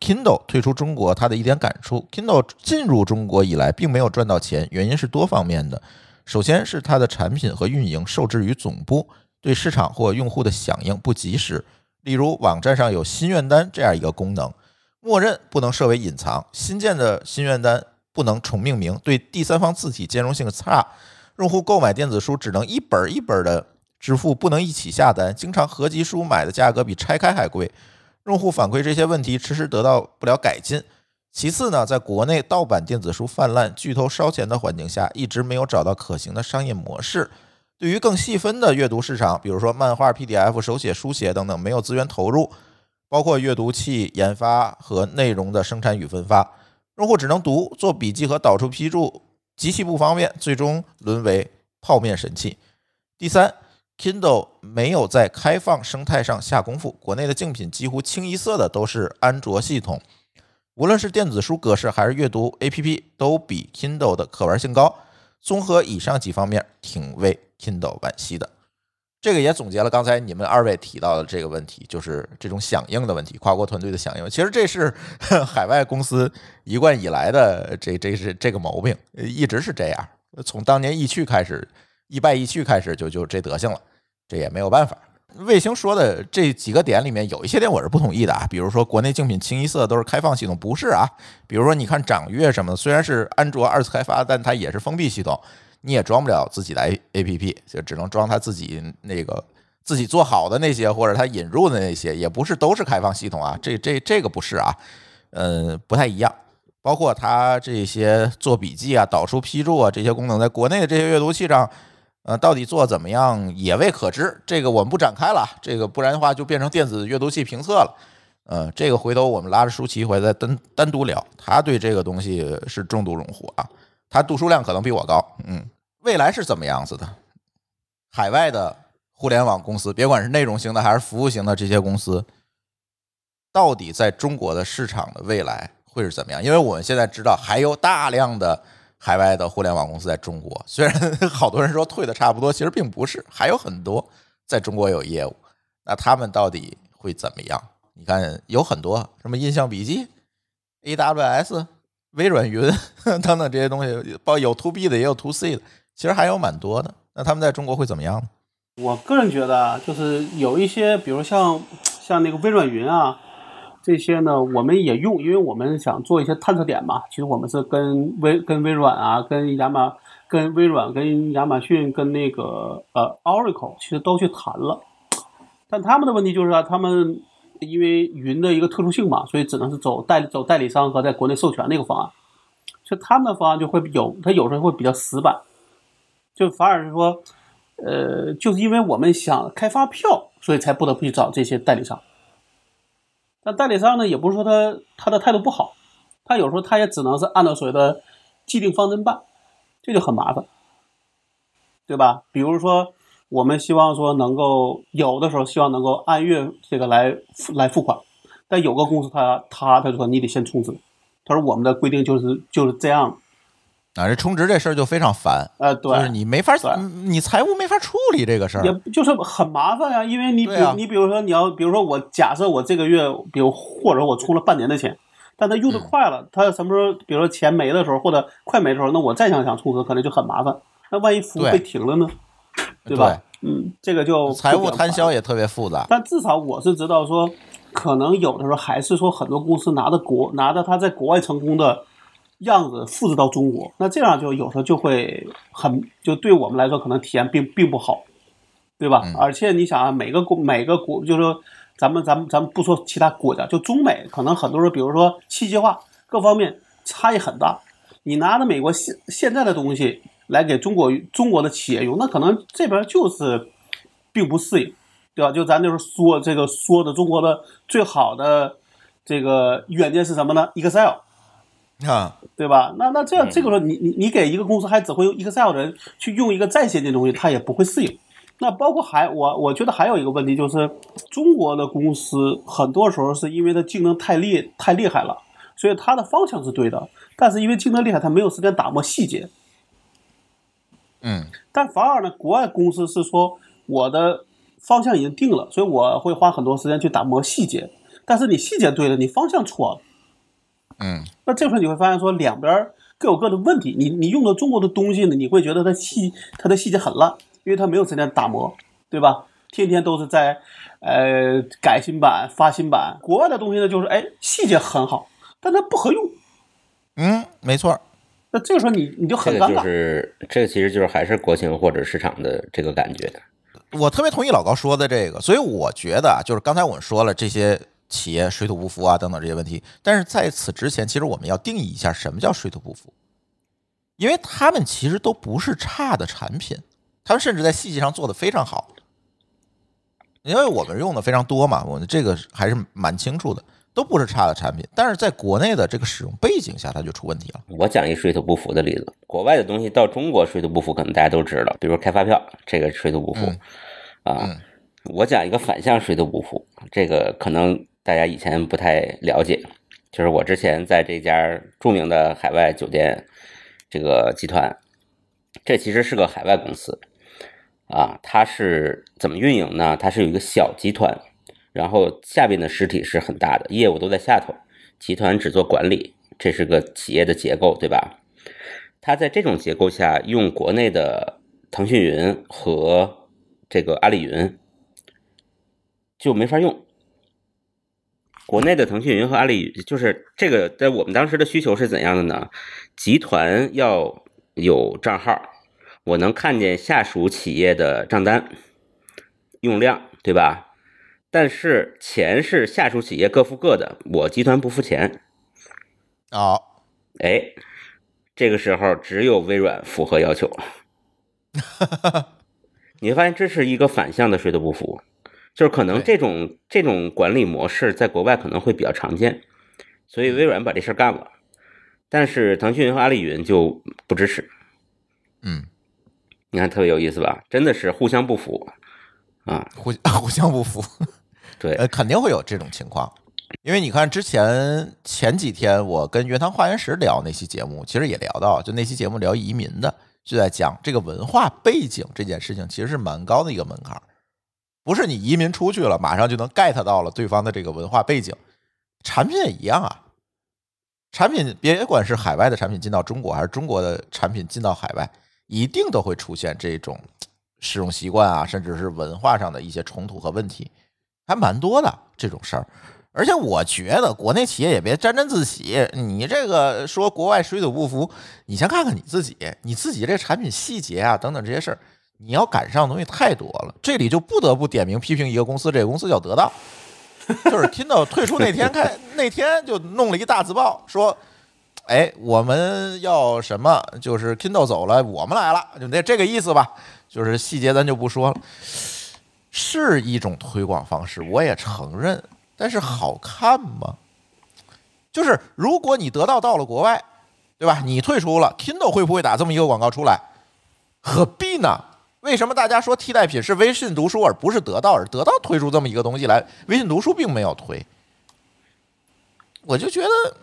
[SPEAKER 1] Kindle 退出中国，他的一点感触。Kindle 进入中国以来，并没有赚到钱，原因是多方面的。首先是它的产品和运营受制于总部，对市场或用户的响应不及时。例如，网站上有心愿单这样一个功能，默认不能设为隐藏，新建的心愿单不能重命名，对第三方字体兼容性差，用户购买电子书只能一本一本的支付，不能一起下单，经常合集书买的价格比拆开还贵。用户反馈这些问题迟迟得到不了改进。其次呢，在国内盗版电子书泛滥、巨头烧钱的环境下，一直没有找到可行的商业模式。对于更细分的阅读市场，比如说漫画、PDF、手写书写等等，没有资源投入，包括阅读器研发和内容的生产与分发，用户只能读、做笔记和导出批注，极其不方便，最终沦为泡面神器。第三。Kindle 没有在开放生态上下功夫，国内的竞品几乎清一色的都是安卓系统，无论是电子书格式还是阅读 APP，都比 Kindle 的可玩性高。综合以上几方面，挺为 Kindle 惋惜的。这个也总结了刚才你们二位提到的这个问题，就是这种响应的问题，跨国团队的响应，其实这是 海外公司一贯以来的这这是这个毛病，一直是这样。从当年易趣开始，一败易趣开始就就这德行了。这也没有办法。卫星说的这几个点里面，有一些点我是不同意的啊。比如说，国内竞品清一色都是开放系统，不是啊。比如说，你看掌阅什么的，虽然是安卓二次开发，但它也是封闭系统，你也装不了自己的 A A P P，就只能装它自己那个自己做好的那些或者它引入的那些，也不是都是开放系统啊。这这这个不是啊，嗯，不太一样。包括它这些做笔记啊、导出批注啊这些功能，在国内的这些阅读器上。呃，到底做怎么样也未可知，这个我们不展开了，这个不然的话就变成电子阅读器评测了。嗯，这个回头我们拉着舒淇回来单单独聊，他对这个东西是重度用户啊，他读书量可能比我高。嗯，未来是怎么样子的？海外的互联网公司，别管是内容型的还是服务型的，这些公司到底在中国的市场的未来会是怎么样？因为我们现在知道还有大量的。海外的互联网公司在中国，虽然 好多人说退的差不多，其实并不是，还有很多在中国有业务。那他们到底会怎么样？你看，有很多什么印象笔记、AWS、微软云 等等这些东西，包有 to B 的，也有 to C 的，其实还有蛮多的。那他们在中国会怎么样呢？
[SPEAKER 3] 我个人觉得，就是有一些，比如像像那个微软云啊。这些呢，我们也用，因为我们想做一些探测点嘛。其实我们是跟微、跟微软啊，跟亚马、跟微软、跟亚马逊、跟那个呃 Oracle，其实都去谈了。但他们的问题就是啊，他们因为云的一个特殊性嘛，所以只能是走代、走代理商和在国内授权的一个方案。所以他们的方案就会有，他有时候会比较死板，就反而是说，呃，就是因为我们想开发票，所以才不得不去找这些代理商。但代理商呢，也不是说他他的态度不好，他有时候他也只能是按照所谓的既定方针办，这就很麻烦，对吧？比如说，我们希望说能够有的时候希望能够按月这个来来付款，但有个公司他他他说你得先充值，他说我们的规定就是就是这样。
[SPEAKER 1] 啊，这充值这事儿就非常烦，呃，对，就是你没法攒，你财务没法处理这个事儿，也就是很麻烦呀。因为你比你
[SPEAKER 3] 比如说你要，比如说我假设我这个月，比如或者我充了半年的钱，但他用的快了，他什么时候，比如说钱没的时候或者快没的时候，那我再想想充值可能就很麻烦。那万一服务被停了呢？对吧？嗯，这个就财务摊
[SPEAKER 1] 销也特别复杂。
[SPEAKER 3] 但至少我是知道说，可能有的时候还是说很多公司拿着国拿着他在国外成功的。样子复制到中国，那这样就有时候就会很，就对我们来说可能体验并并不好，对吧？而且你想啊，每个国每个国，就是说咱们咱们咱们不说其他国家，就中美可能很多时候，比如说信息化各方面差异很大。你拿着美国现现在的东西来给中国中国的企业用，那可能这边就是并不适应，对吧？就咱就是说这个说的中国的最好的这个软件是什么呢？Excel。啊，对吧？那那这样这个时候，你你你给一个公司还只会用 Excel 的人去用一个在线的东西，他也不会适应。那包括还我，我觉得还有一个问题就是，中国的公司很多时候是因为它竞争太厉太厉害了，所以它的方向是对的，但是因为竞争厉害，它没有时间打磨细节。嗯，但反而呢，国外公司是说我的方向已经定了，所以我会花很多时间去打磨细节。但是你细节对了，你方向错了。嗯，那这个时候你会发现，说两边各有各的问题。你你用的中国的东西呢，你会觉得它细它的细节很烂，因为它没有时间打磨，对吧？天天都是在呃改新版发新版。国外的东西呢，就是哎细节很好，但它不合用。
[SPEAKER 2] 嗯，没错。那这个时候你你就很尴尬。这个就是，这其实就是还是国情或者市场的这个感觉。
[SPEAKER 1] 我特别同意老高说的这个，所以我觉得啊，就是刚才我们说了这些。企业水土不服啊，等等这些问题。但是在此之前，其实我们要定义一下什么叫水土不服，因为他们其实都不是差的产品，他们甚至在细节上做的非常好，因为我们用的非常多嘛，我们这个还是蛮清楚的，都不是差的产品。但是在国内的这个使用背景下，它就出问题了。
[SPEAKER 2] 我讲一水土不服的例子，国外的东西到中国水土不服，可能大家都知道，比如开发票，这个水土不服啊。我讲一个反向水土不服，这个可能。大家以前不太了解，就是我之前在这家著名的海外酒店这个集团，这其实是个海外公司，啊，它是怎么运营呢？它是有一个小集团，然后下边的实体是很大的，业务都在下头，集团只做管理，这是个企业的结构，对吧？它在这种结构下，用国内的腾讯云和这个阿里云就没法用。国内的腾讯云和阿里云，就是这个，在我们当时的需求是怎样的呢？集团要有账号，我能看见下属企业的账单用量，对吧？但是钱是下属企业各付各的，我集团不付钱。哦，哎，这个时候只有微软符合要求。你会发现这是一个反向的，谁都不服。就是可能这种这种管理模式在国外可能会比较常见，所以微软把这事干了，但是腾讯和阿里云就不支持。嗯，你看特别有意思吧？真的是互相不服啊，
[SPEAKER 1] 互 互相不服。对，呃，肯定会有这种情况，因为你看之前前几天我跟袁堂化缘石聊那期节目，其实也聊到，就那期节目聊移民的，就在讲这个文化背景这件事情，其实是蛮高的一个门槛。不是你移民出去了，马上就能 get 到了对方的这个文化背景，产品也一样啊。产品别管是海外的产品进到中国，还是中国的产品进到海外，一定都会出现这种使用习惯啊，甚至是文化上的一些冲突和问题，还蛮多的这种事儿。而且我觉得国内企业也别沾沾自喜，你这个说国外水土不服，你先看看你自己，你自己这产品细节啊，等等这些事儿。你要赶上东西太多了，这里就不得不点名批评一个公司，这个公司叫得到，就是 Kindle 退 出那天开那天就弄了一大字报，说，哎，我们要什么？就是 Kindle 走了，我们来了，就那这个意思吧。就是细节咱就不说了，是一种推广方式，我也承认，但是好看吗？就是如果你得到到了国外，对吧？你退出了，Kindle 会不会打这么一个广告出来？何必呢？为什么大家说替代品是微信读书，而不是得到？而得到推出这么一个东西来，微信读书并没有推。我就觉得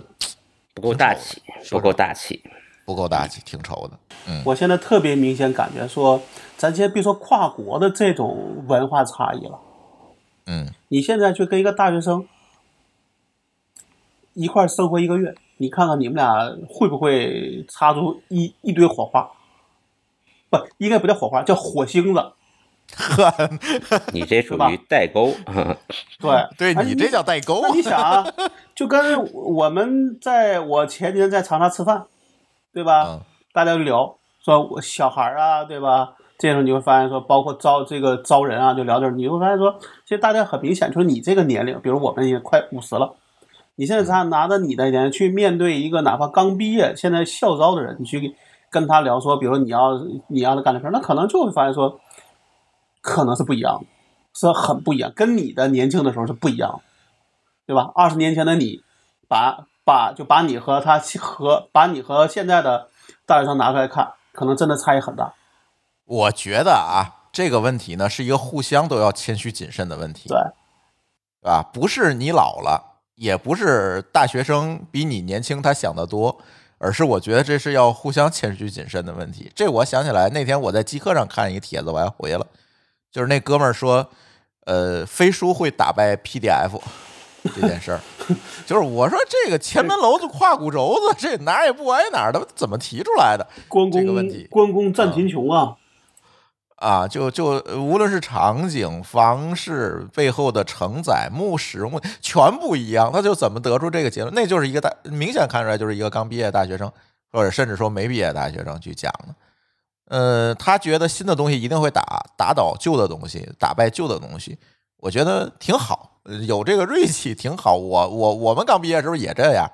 [SPEAKER 2] 不够大气，不够大气，不够
[SPEAKER 1] 大气，挺愁的。
[SPEAKER 4] 嗯，
[SPEAKER 3] 我现在特别明显感觉说，咱先别说跨国的这种文化差异了，嗯，你现在去跟一个大学生一块生活一个月，你看看你们俩会不会擦出一一堆火花？不，应该不叫火花，叫火星子。呵，
[SPEAKER 2] 你这属于代沟。
[SPEAKER 3] 对 对，你这叫代沟。你想啊，就跟我们在我前年在长沙吃饭，对吧？大家就聊，说我小孩啊，对吧？这时候你会发现，说包括招这个招人啊，就聊这，你会发现说，其实大家很明显，就是你这个年龄，比如我们也快五十了，你现在拿拿着你那年龄去面对一个哪怕刚毕业现在校招的人，你去给。跟他聊说，比如说你要你要他干的事儿，那可能就会发现说，可能是不一样，是很不一样，跟你的年轻的时候是不一样，对吧？二十年前的你，把把就把你和他和把你和现在的
[SPEAKER 1] 大学生拿出来看，可能真的差异很大。我觉得啊，这个问题呢是一个互相都要谦虚谨慎的问题，对，对吧？不是你老了，也不是大学生比你年轻，他想的多。而是我觉得这是要互相谦虚谨慎的问题。这我想起来，那天我在机客上看一个帖子，我还回了，就是那哥们儿说，呃，飞书会打败 PDF 这件事儿，就是我说这个前门楼子跨骨轴子，这哪也不挨哪儿的，怎么提出来的？这个问题，关公战秦琼啊。啊，就就无论是场景、房式背后的承载、目实木全不一样，他就怎么得出这个结论？那就是一个大明显看出来，就是一个刚毕业大学生，或者甚至说没毕业大学生去讲的。呃，他觉得新的东西一定会打打倒旧的东西，打败旧的东西，我觉得挺好，有这个锐气挺好。我我我们刚毕业的时候也这样，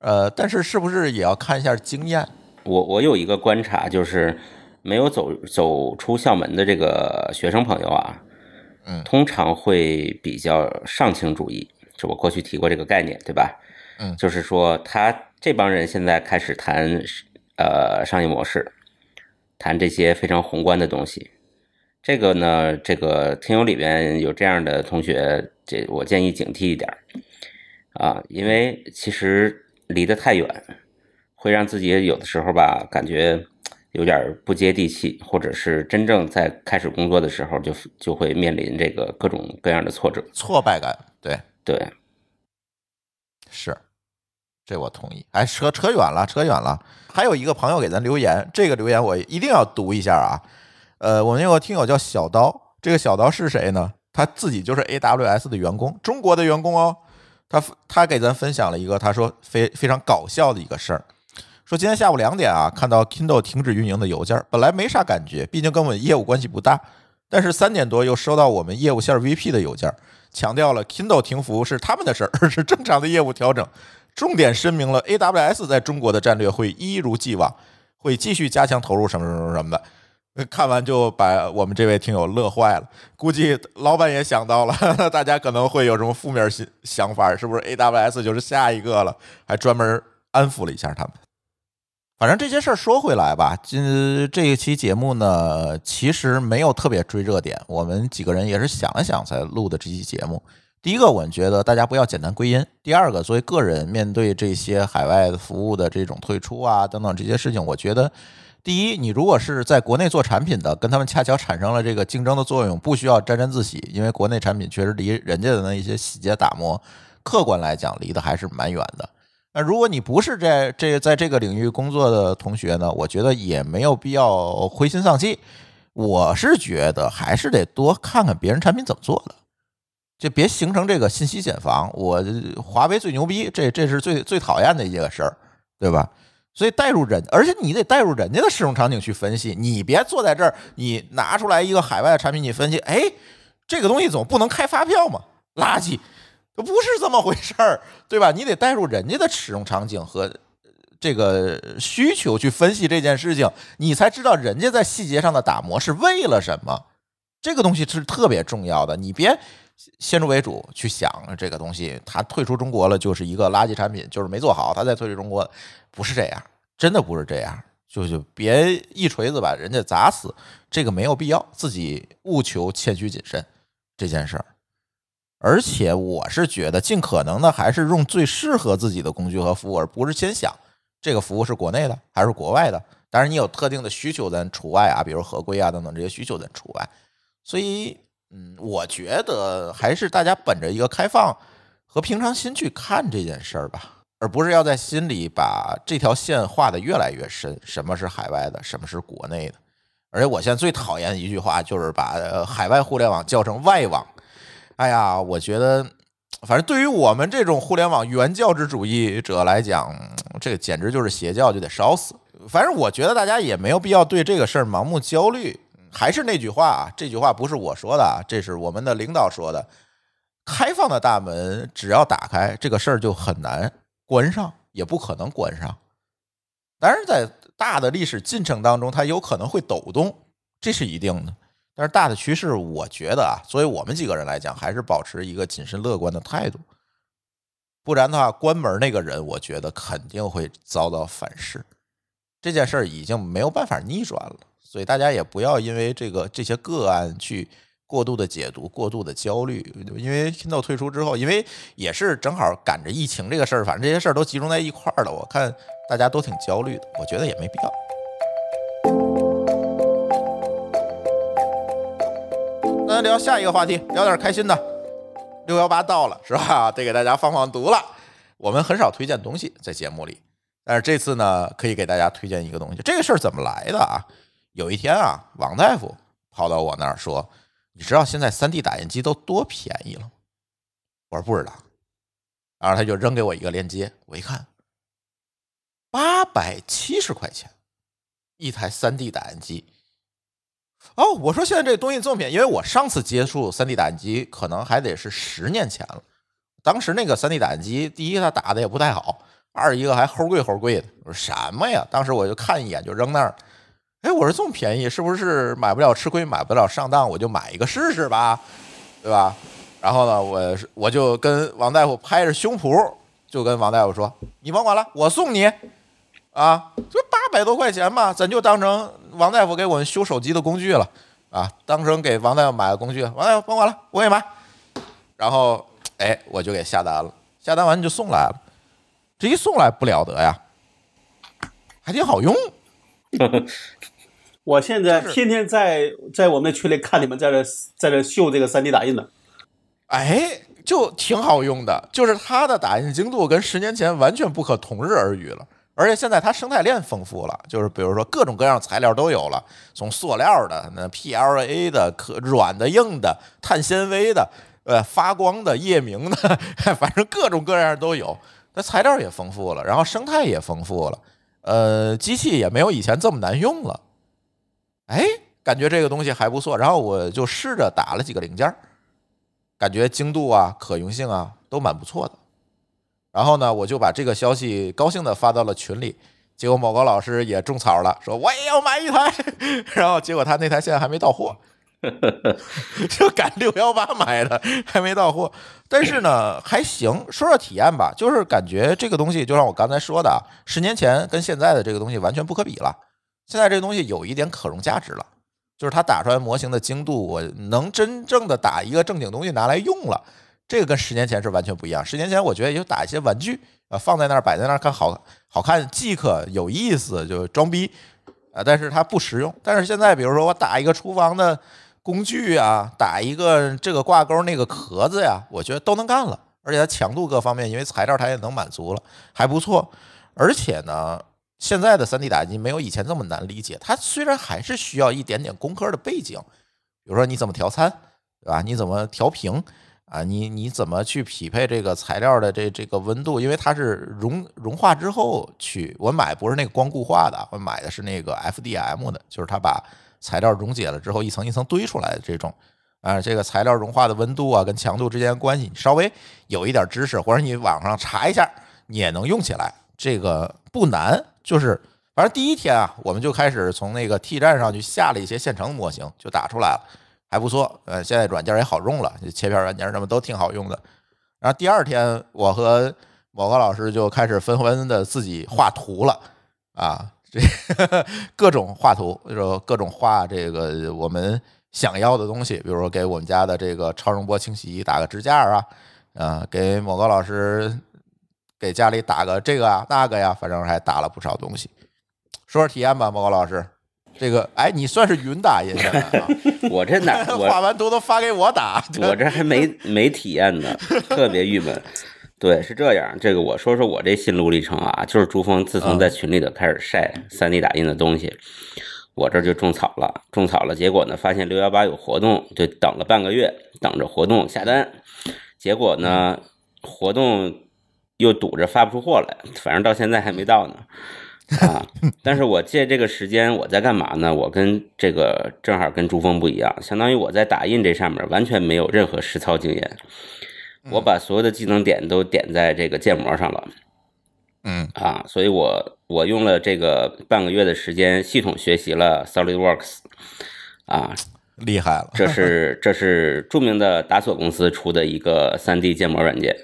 [SPEAKER 1] 呃，但是是不是也要看一下经验？
[SPEAKER 2] 我我有一个观察就是。没有走走出校门的这个学生朋友啊，嗯，通常会比较上情主义。就我过去提过这个概念，对吧？嗯，就是说他这帮人现在开始谈，呃，商业模式，谈这些非常宏观的东西。这个呢，这个听友里边有这样的同学，这我建议警惕一点啊，因为其实离得太远，会让自己有的时候吧，感觉。有点不接地气，或者是真正在开始工作的时候，就就会面临这个各种各样的挫折、挫败感。对对，是，
[SPEAKER 1] 这我同意。哎，扯扯远了，扯远了。还有一个朋友给咱留言，这个留言我一定要读一下啊。呃，我们有个听友叫小刀，这个小刀是谁呢？他自己就是 A W S 的员工，中国的员工哦。他他给咱分享了一个，他说非非常搞笑的一个事儿。说今天下午两点啊，看到 Kindle 停止运营的邮件儿，本来没啥感觉，毕竟跟我们业务关系不大。但是三点多又收到我们业务线儿 VP 的邮件儿，强调了 Kindle 停服是他们的事儿，是正常的业务调整。重点申明了 AWS 在中国的战略会一如既往，会继续加强投入，什么什么什么的。看完就把我们这位听友乐坏了，估计老板也想到了，大家可能会有什么负面心想法是不是？AWS 就是下一个了，还专门安抚了一下他们。反正这些事儿说回来吧，今这一期节目呢，其实没有特别追热点。我们几个人也是想了想才录的这期节目。第一个，我觉得大家不要简单归因；第二个，作为个人，面对这些海外服务的这种退出啊等等这些事情，我觉得，第一，你如果是在国内做产品的，跟他们恰巧产生了这个竞争的作用，不需要沾沾自喜，因为国内产品确实离人家的那一些细节打磨，客观来讲，离得还是蛮远的。那如果你不是在这在这个领域工作的同学呢，我觉得也没有必要灰心丧气。我是觉得还是得多看看别人产品怎么做的，就别形成这个信息茧房。我华为最牛逼，这这是最最讨厌的一个事儿，对吧？所以带入人，而且你得带入人家的使用场景去分析。你别坐在这儿，你拿出来一个海外的产品，你分析，哎，这个东西总不能开发票嘛？垃圾。不是这么回事儿，对吧？你得带入人家的使用场景和这个需求去分析这件事情，你才知道人家在细节上的打磨是为了什么。这个东西是特别重要的，你别先入为主去想这个东西，它退出中国了就是一个垃圾产品，就是没做好，它再退出中国不是这样，真的不是这样，就就别一锤子把人家砸死，这个没有必要，自己务求谦虚谨慎这件事儿。而且我是觉得，尽可能的还是用最适合自己的工具和服务，而不是先想这个服务是国内的还是国外的。当然，你有特定的需求咱除外啊，比如合规啊等等这些需求咱除外。所以，嗯，我觉得还是大家本着一个开放和平常心去看这件事儿吧，而不是要在心里把这条线画的越来越深。什么是海外的？什么是国内的？而且我现在最讨厌的一句话就是把海外互联网叫成外网。哎呀，我觉得，反正对于我们这种互联网原教旨主义者来讲，这个简直就是邪教，就得烧死。反正我觉得大家也没有必要对这个事儿盲目焦虑。还是那句话啊，这句话不是我说的啊，这是我们的领导说的。开放的大门只要打开，这个事儿就很难关上，也不可能关上。但是在大的历史进程当中，它有可能会抖动，这是一定的。但是大的趋势，我觉得啊，作为我们几个人来讲，还是保持一个谨慎乐观的态度。不然的话，关门那个人，我觉得肯定会遭到反噬。这件事儿已经没有办法逆转了，所以大家也不要因为这个这些个案去过度的解读、过度的焦虑。因为 Kindle 退出之后，因为也是正好赶着疫情这个事儿，反正这些事儿都集中在一块儿了。我看大家都挺焦虑的，我觉得也没必要。聊下一个话题，聊点开心的。六幺八到了是吧？得给大家放放毒了。我们很少推荐东西在节目里，但是这次呢，可以给大家推荐一个东西。这个事儿怎么来的啊？有一天啊，王大夫跑到我那儿说：“你知道现在 3D 打印机都多便宜了吗？”我说：“不知道。”然后他就扔给我一个链接，我一看，八百七十块钱一台 3D 打印机。哦，我说现在这个东西这么便宜，因为我上次接触 3D 打印机可能还得是十年前了，当时那个 3D 打印机，第一它打的也不太好，二一个还齁贵齁贵的。我说什么呀？当时我就看一眼就扔那儿。哎，我说这么便宜，是不是买不了吃亏买不了上当？我就买一个试试吧，对吧？然后呢，我我就跟王大夫拍着胸脯，就跟王大夫说，你甭管了，我送你。啊，就八百多块钱嘛，咱就当成王大夫给我们修手机的工具了，啊，当成给王大夫买的工具，王大夫甭管了，我给买，然后哎，我就给下单了，下单完就送来了，这一送来不了得呀，还挺好用，
[SPEAKER 3] 我现在天天在在我们群里看你们在这
[SPEAKER 1] 在这秀这个 3D 打印的，哎，就挺好用的，就是它的打印精度跟十年前完全不可同日而语了。而且现在它生态链丰富了，就是比如说各种各样材料都有了，从塑料的、那 PLA 的、可软的、硬的、碳纤维的、呃发光的、夜明的，反正各种各样都有。那材料也丰富了，然后生态也丰富了，呃，机器也没有以前这么难用了。哎，感觉这个东西还不错，然后我就试着打了几个零件，感觉精度啊、可用性啊都蛮不错的。然后呢，我就把这个消息高兴的发到了群里，结果某个老师也种草了，说我也要买一台。然后结果他那台现在还没到货，就赶六幺八买的，还没到货。但是呢，还行。说说体验吧，就是感觉这个东西，就像我刚才说的，十年前跟现在的这个东西完全不可比了。现在这个东西有一点可容价值了，就是它打出来模型的精度，我能真正的打一个正经东西拿来用了。这个跟十年前是完全不一样。十年前我觉得也就打一些玩具啊，放在那儿摆在那儿看好好看即可，有意思就装逼，呃，但是它不实用。但是现在，比如说我打一个厨房的工具啊，打一个这个挂钩那个壳子呀，我觉得都能干了，而且它强度各方面，因为材料它也能满足了，还不错。而且呢，现在的 3D 打印机没有以前这么难理解。它虽然还是需要一点点工科的背景，比如说你怎么调参，对吧？你怎么调平？啊，你你怎么去匹配这个材料的这这个温度？因为它是融融化之后去，我买不是那个光固化的，我买的是那个 FDM 的，就是它把材料溶解了之后一层一层堆出来的这种。啊，这个材料融化的温度啊跟强度之间的关系，稍微有一点知识或者你网上查一下，你也能用起来，这个不难。就是反正第一天啊，我们就开始从那个 T 站上去下了一些现成模型，就打出来了。还不错，呃，现在软件也好用了，切片软件什么都挺好用的。然后第二天，我和某个老师就开始纷纷的自己画图了啊，这 各种画图，是各种画这个我们想要的东西，比如说给我们家的这个超声波清洗仪打个支架啊，啊，给某个老师给家里打个这个啊那个呀，反正还打了不少东西。说说体验吧，某个老师。这个哎，你算是云打印的吗？
[SPEAKER 2] 我这哪画完图都发给我打，我这还没没体验呢，特别郁闷。对，是这样，这个我说说我这心路历程啊，就是朱峰自从在群里头开始晒 3D 打印的东西，我这就种草了，种草了。结果呢，发现六幺八有活动，就等了半个月，等着活动下单。结果呢，活动又堵着发不出货来，反正到现在还没到呢。啊！但是我借这个时间，我在干嘛呢？我跟这个正好跟珠峰不一样，相当于我在打印这上面完全没有任何实操经验。我把所有的技能点都点在这个建模上了。嗯啊，所以我我用了这个半个月的时间，系统学习了 SolidWorks。啊，厉害了！这是这是著名的达索公司出的一个 3D 建模软件。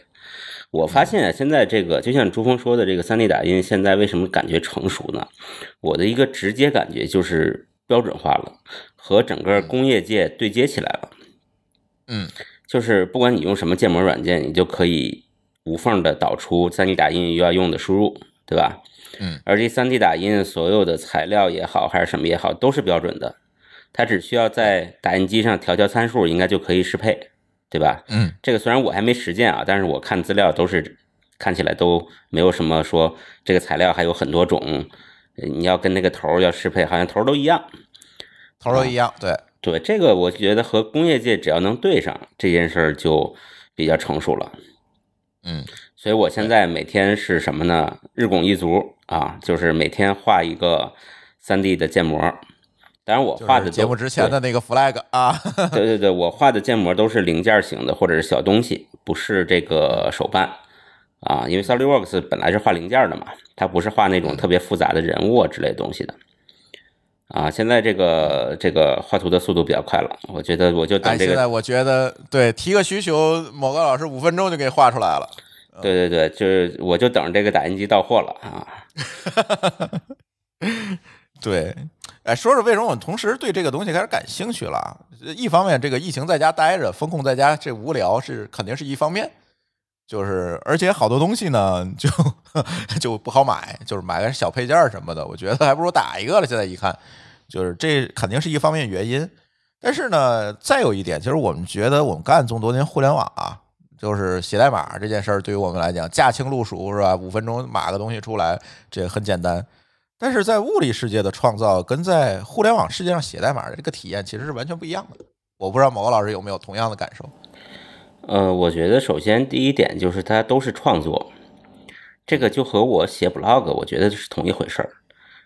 [SPEAKER 2] 我发现啊，现在这个就像朱峰说的，这个 3D 打印现在为什么感觉成熟呢？我的一个直接感觉就是标准化了，和整个工业界对接起来了。嗯，就是不管你用什么建模软件，你就可以无缝的导出 3D 打印要用的输入，对吧？嗯，而这 3D 打印所有的材料也好，还是什么也好，都是标准的，它只需要在打印机上调调参数，应该就可以适配。对吧？嗯，这个虽然我还没实践啊，但是我看资料都是，看起来都没有什么说这个材料还有很多种，你要跟那个头要适配，好像头都一样，
[SPEAKER 1] 头都一样。对
[SPEAKER 2] 对，这个我觉得和工业界只要能对上这件事儿就比较成熟了。嗯，所以我现在每天是什么呢？日拱一卒啊，就是每天画一个 3D 的建模。当然，我画的节目之前的
[SPEAKER 1] 那个 flag 啊，
[SPEAKER 2] 对对对，我画的建模都是零件型的，或者是小东西，不是这个手办啊，因为 SolidWorks 本来是画零件的嘛，它不是画那种特别复杂的人物之类东西的啊。现在这个这个画图的速度比较快了，我觉得我就等这个。现在
[SPEAKER 1] 我觉得对，提个需求，某个老师五分钟就给画出来了。
[SPEAKER 2] 对对对，就是我就等这个打印机到货了啊。对。
[SPEAKER 1] 哎，说说为什么我们同时对这个东西开始感兴趣了？一方面，这个疫情在家待着，风控在家，这无聊是肯定是一方面。就是，而且好多东西呢，就 就不好买，就是买个小配件什么的，我觉得还不如打一个了。现在一看，就是这肯定是一方面原因。但是呢，再有一点，其实我们觉得我们干这么多年互联网啊，就是写代码这件事儿，对于我们来讲驾轻就熟是吧？五分钟码个东西出来，这很简单。但是在物理世界的创造，跟在互联网世界上写代码的这个体验，其实是完全不一样的。我不知道某个老师有没有同样的感受。
[SPEAKER 2] 呃，我觉得首先第一点就是它都是创作，这个就和我写 blog，我觉得是同一回事儿。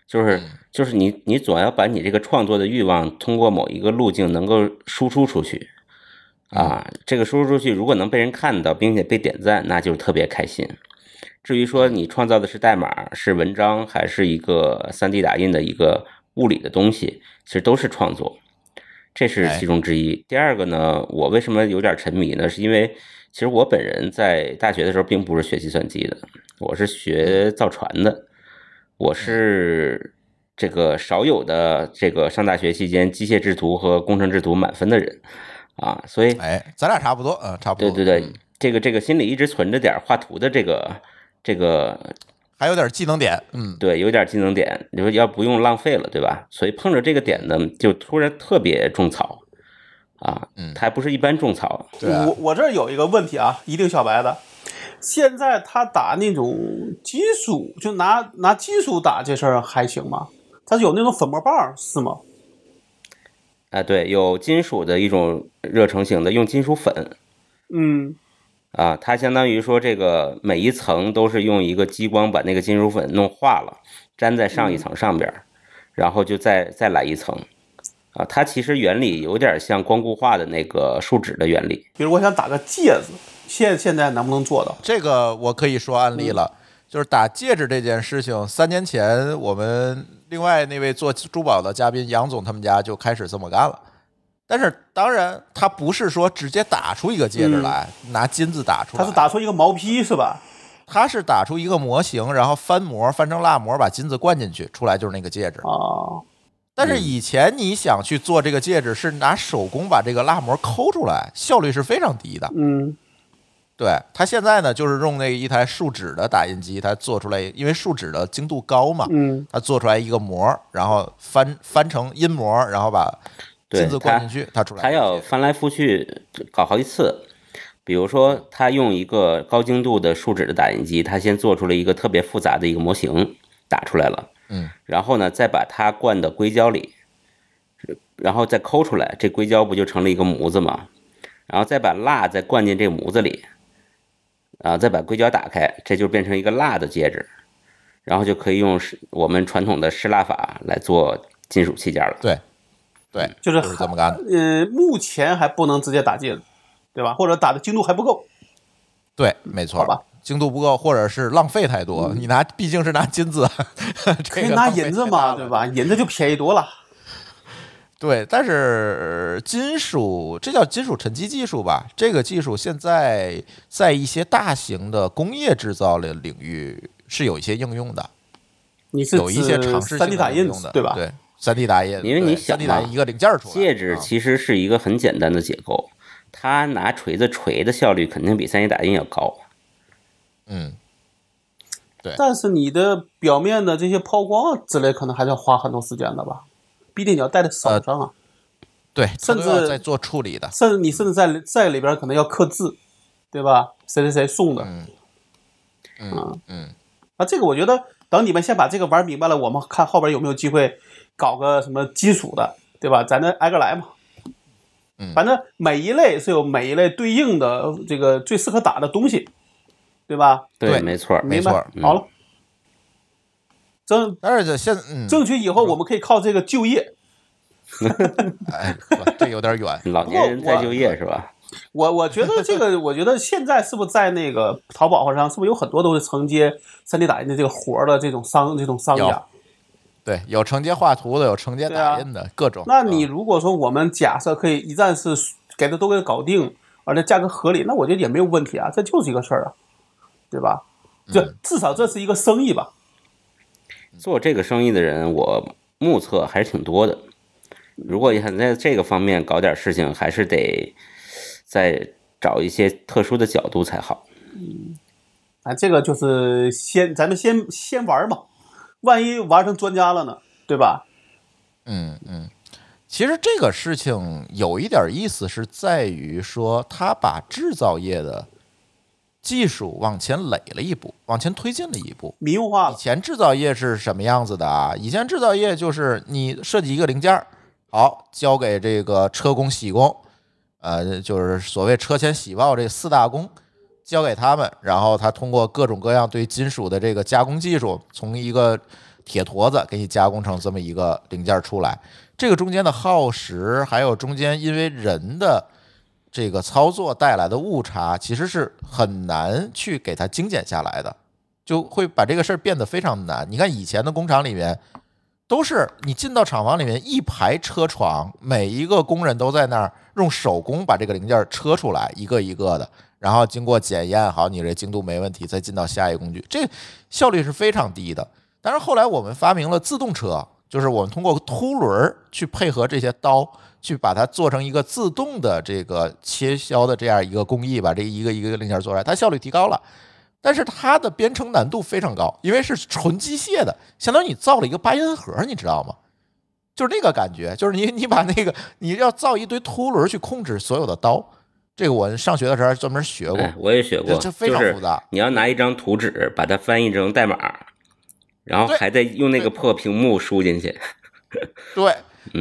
[SPEAKER 2] 就是就是你你总要把你这个创作的欲望，通过某一个路径能够输出出去啊。这个输出出去，如果能被人看到，并且被点赞，那就特别开心。至于说你创造的是代码、是文章，还是一个 3D 打印的一个物理的东西，其实都是创作，这是其中之一。第二个呢，我为什么有点沉迷呢？是因为其实我本人在大学的时候并不是学计算机的，我是学造船的，我是这个少有的这个上大学期间机械制图和工程制图满分的人啊，所以哎，咱俩差不多啊，差不多。对对对，这个这个心里一直存着点画图的这个。这个
[SPEAKER 1] 还有点技能点，嗯，
[SPEAKER 2] 对，有点技能点，你说要不用浪费了，对吧？所以碰着这个点呢，就突然特别种草啊，嗯，它还不是一般种草。我
[SPEAKER 3] 我这有一个问题啊，一定小白的，现在他打那种金属，就拿拿金属打这事儿还行吗？他有那种粉末棒是吗？
[SPEAKER 2] 啊，对，有金属的一种热成型的，用金属粉，嗯。啊，它相当于说这个每一层都是用一个激光把那个金属粉弄化了，粘在上一层上边，然后就再再来一层。啊，它其实原理有点像光固化的那个树脂的原理。
[SPEAKER 1] 比如我想打个戒指，现现在能不能做到？这个我可以说案例了，就是打戒指这件事情，三年前我们另外那位做珠宝的嘉宾杨总他们家就开始这么干了。但是当然，它不是说直接打出一个戒指来，拿金子打出。它是打出一个毛坯是吧？它是打出一个模型，然后翻模翻成蜡模，把金子灌进去，出来就是那个戒指。哦。但是以前你想去做这个戒指，是拿手工把这个蜡模抠出来，效率是非常低的。嗯。对他现在呢，就是用那一台树脂的打印机，他做出来，因为树脂的精度高嘛。嗯。他做出来一个膜，然后翻翻成阴膜，然后把。
[SPEAKER 2] 对它，它出来，它要翻来覆去搞好几次。比如说，它用一个高精度的树脂的打印机，它先做出了一个特别复杂的一个模型，打出来了，嗯，然后呢，再把它灌到硅胶里，然后再抠出来，这硅胶不就成了一个模子吗？然后再把蜡再灌进这模子里，啊，再把硅胶打开，这就变成一个蜡的戒指，然后就可以用我们传统的失蜡法来做金属器件了。对。
[SPEAKER 3] 对，就是这么干。呃，目前还不能直接打进，对吧？或者打的精度还不够。
[SPEAKER 2] 对，没错。
[SPEAKER 1] 吧，精度不够，或者是浪费太多。你拿毕竟是拿金子，可以拿银子嘛，对吧？银子就便宜多了。对，但是金属这叫金属沉积技术吧？这个技术现在在一些大型的工业制造的领域是有一些应用的。
[SPEAKER 2] 你是有一些尝试性应用的，对吧？对。
[SPEAKER 1] 3D 打印，因为你想拿一
[SPEAKER 2] 个零件出来，戒指其实是一个很简单的结构，它拿锤子锤的效率肯定比 3D 打印要高。
[SPEAKER 1] 嗯，
[SPEAKER 4] 对。
[SPEAKER 3] 但是你的表面的这些抛光之类，可能还是要花很多时间的吧？毕竟你要戴在手上啊。对，甚至在做处理的，甚至你甚至在在里边可能要刻字，对吧？谁谁谁送的？嗯嗯。啊，这个我觉得。等你们先把这个玩明白了，我们看后边有没有机会搞个什么金属的，对吧？咱再挨个来嘛。嗯，反正每一类是有每一类对应的这个最适合打的东西，对吧？对，没错，没错。好了，争，但是现在证以后我们可以靠这个就业。
[SPEAKER 1] 哎，这有点远，
[SPEAKER 2] 老年人再就业是吧？我
[SPEAKER 3] 我觉得这个，我觉得现在是不是在那个淘宝上，是不是有很多都是承接三 D 打印的这个活的这种商这种商家？
[SPEAKER 1] 对，有承接画图的，有承接打印的各种。
[SPEAKER 3] 那你如果说我们假设可以一站式给他都给搞定，而且价格合理，那我觉得也没有问题啊，这就是一个事儿啊，对吧？就至少这是一个生意吧。
[SPEAKER 2] 做这个生意的人，我目测还是挺多的。如果你想在这个方面搞点事情，还是得。再找一些特殊的角度才好。
[SPEAKER 4] 嗯，啊，这
[SPEAKER 3] 个就是先，咱们先先玩嘛，万一玩成专家了呢，对
[SPEAKER 1] 吧？嗯嗯，其实这个事情有一点意思是在于说，他把制造业的技术往前垒了一步，往前推进了一步。迷雾化。以前制造业是什么样子的啊？以前制造业就是你设计一个零件儿，好，交给这个车工、铣工。呃，就是所谓车前铣刨这四大工，交给他们，然后他通过各种各样对金属的这个加工技术，从一个铁坨子给你加工成这么一个零件出来。这个中间的耗时，还有中间因为人的这个操作带来的误差，其实是很难去给它精简下来的，就会把这个事儿变得非常难。你看以前的工厂里面，都是你进到厂房里面，一排车床，每一个工人都在那儿。用手工把这个零件车出来，一个一个的，然后经过检验，好，你这精度没问题，再进到下一工具，这效率是非常低的。但是后来我们发明了自动车，就是我们通过凸轮去配合这些刀，去把它做成一个自动的这个切削的这样一个工艺，把这一个一个零件做出来，它效率提高了，但是它的编程难度非常高，因为是纯机械的，相当于你造了一个八音盒，你知道吗？就是那个感觉，就是你你把那个你要造一堆凸轮去控制所有的刀。这个我上学的时候专门学过，我也学过，就非常复杂。
[SPEAKER 2] 你要拿一张图纸，把它翻译成代码，然后还在用那个破屏幕输进去。
[SPEAKER 1] 对，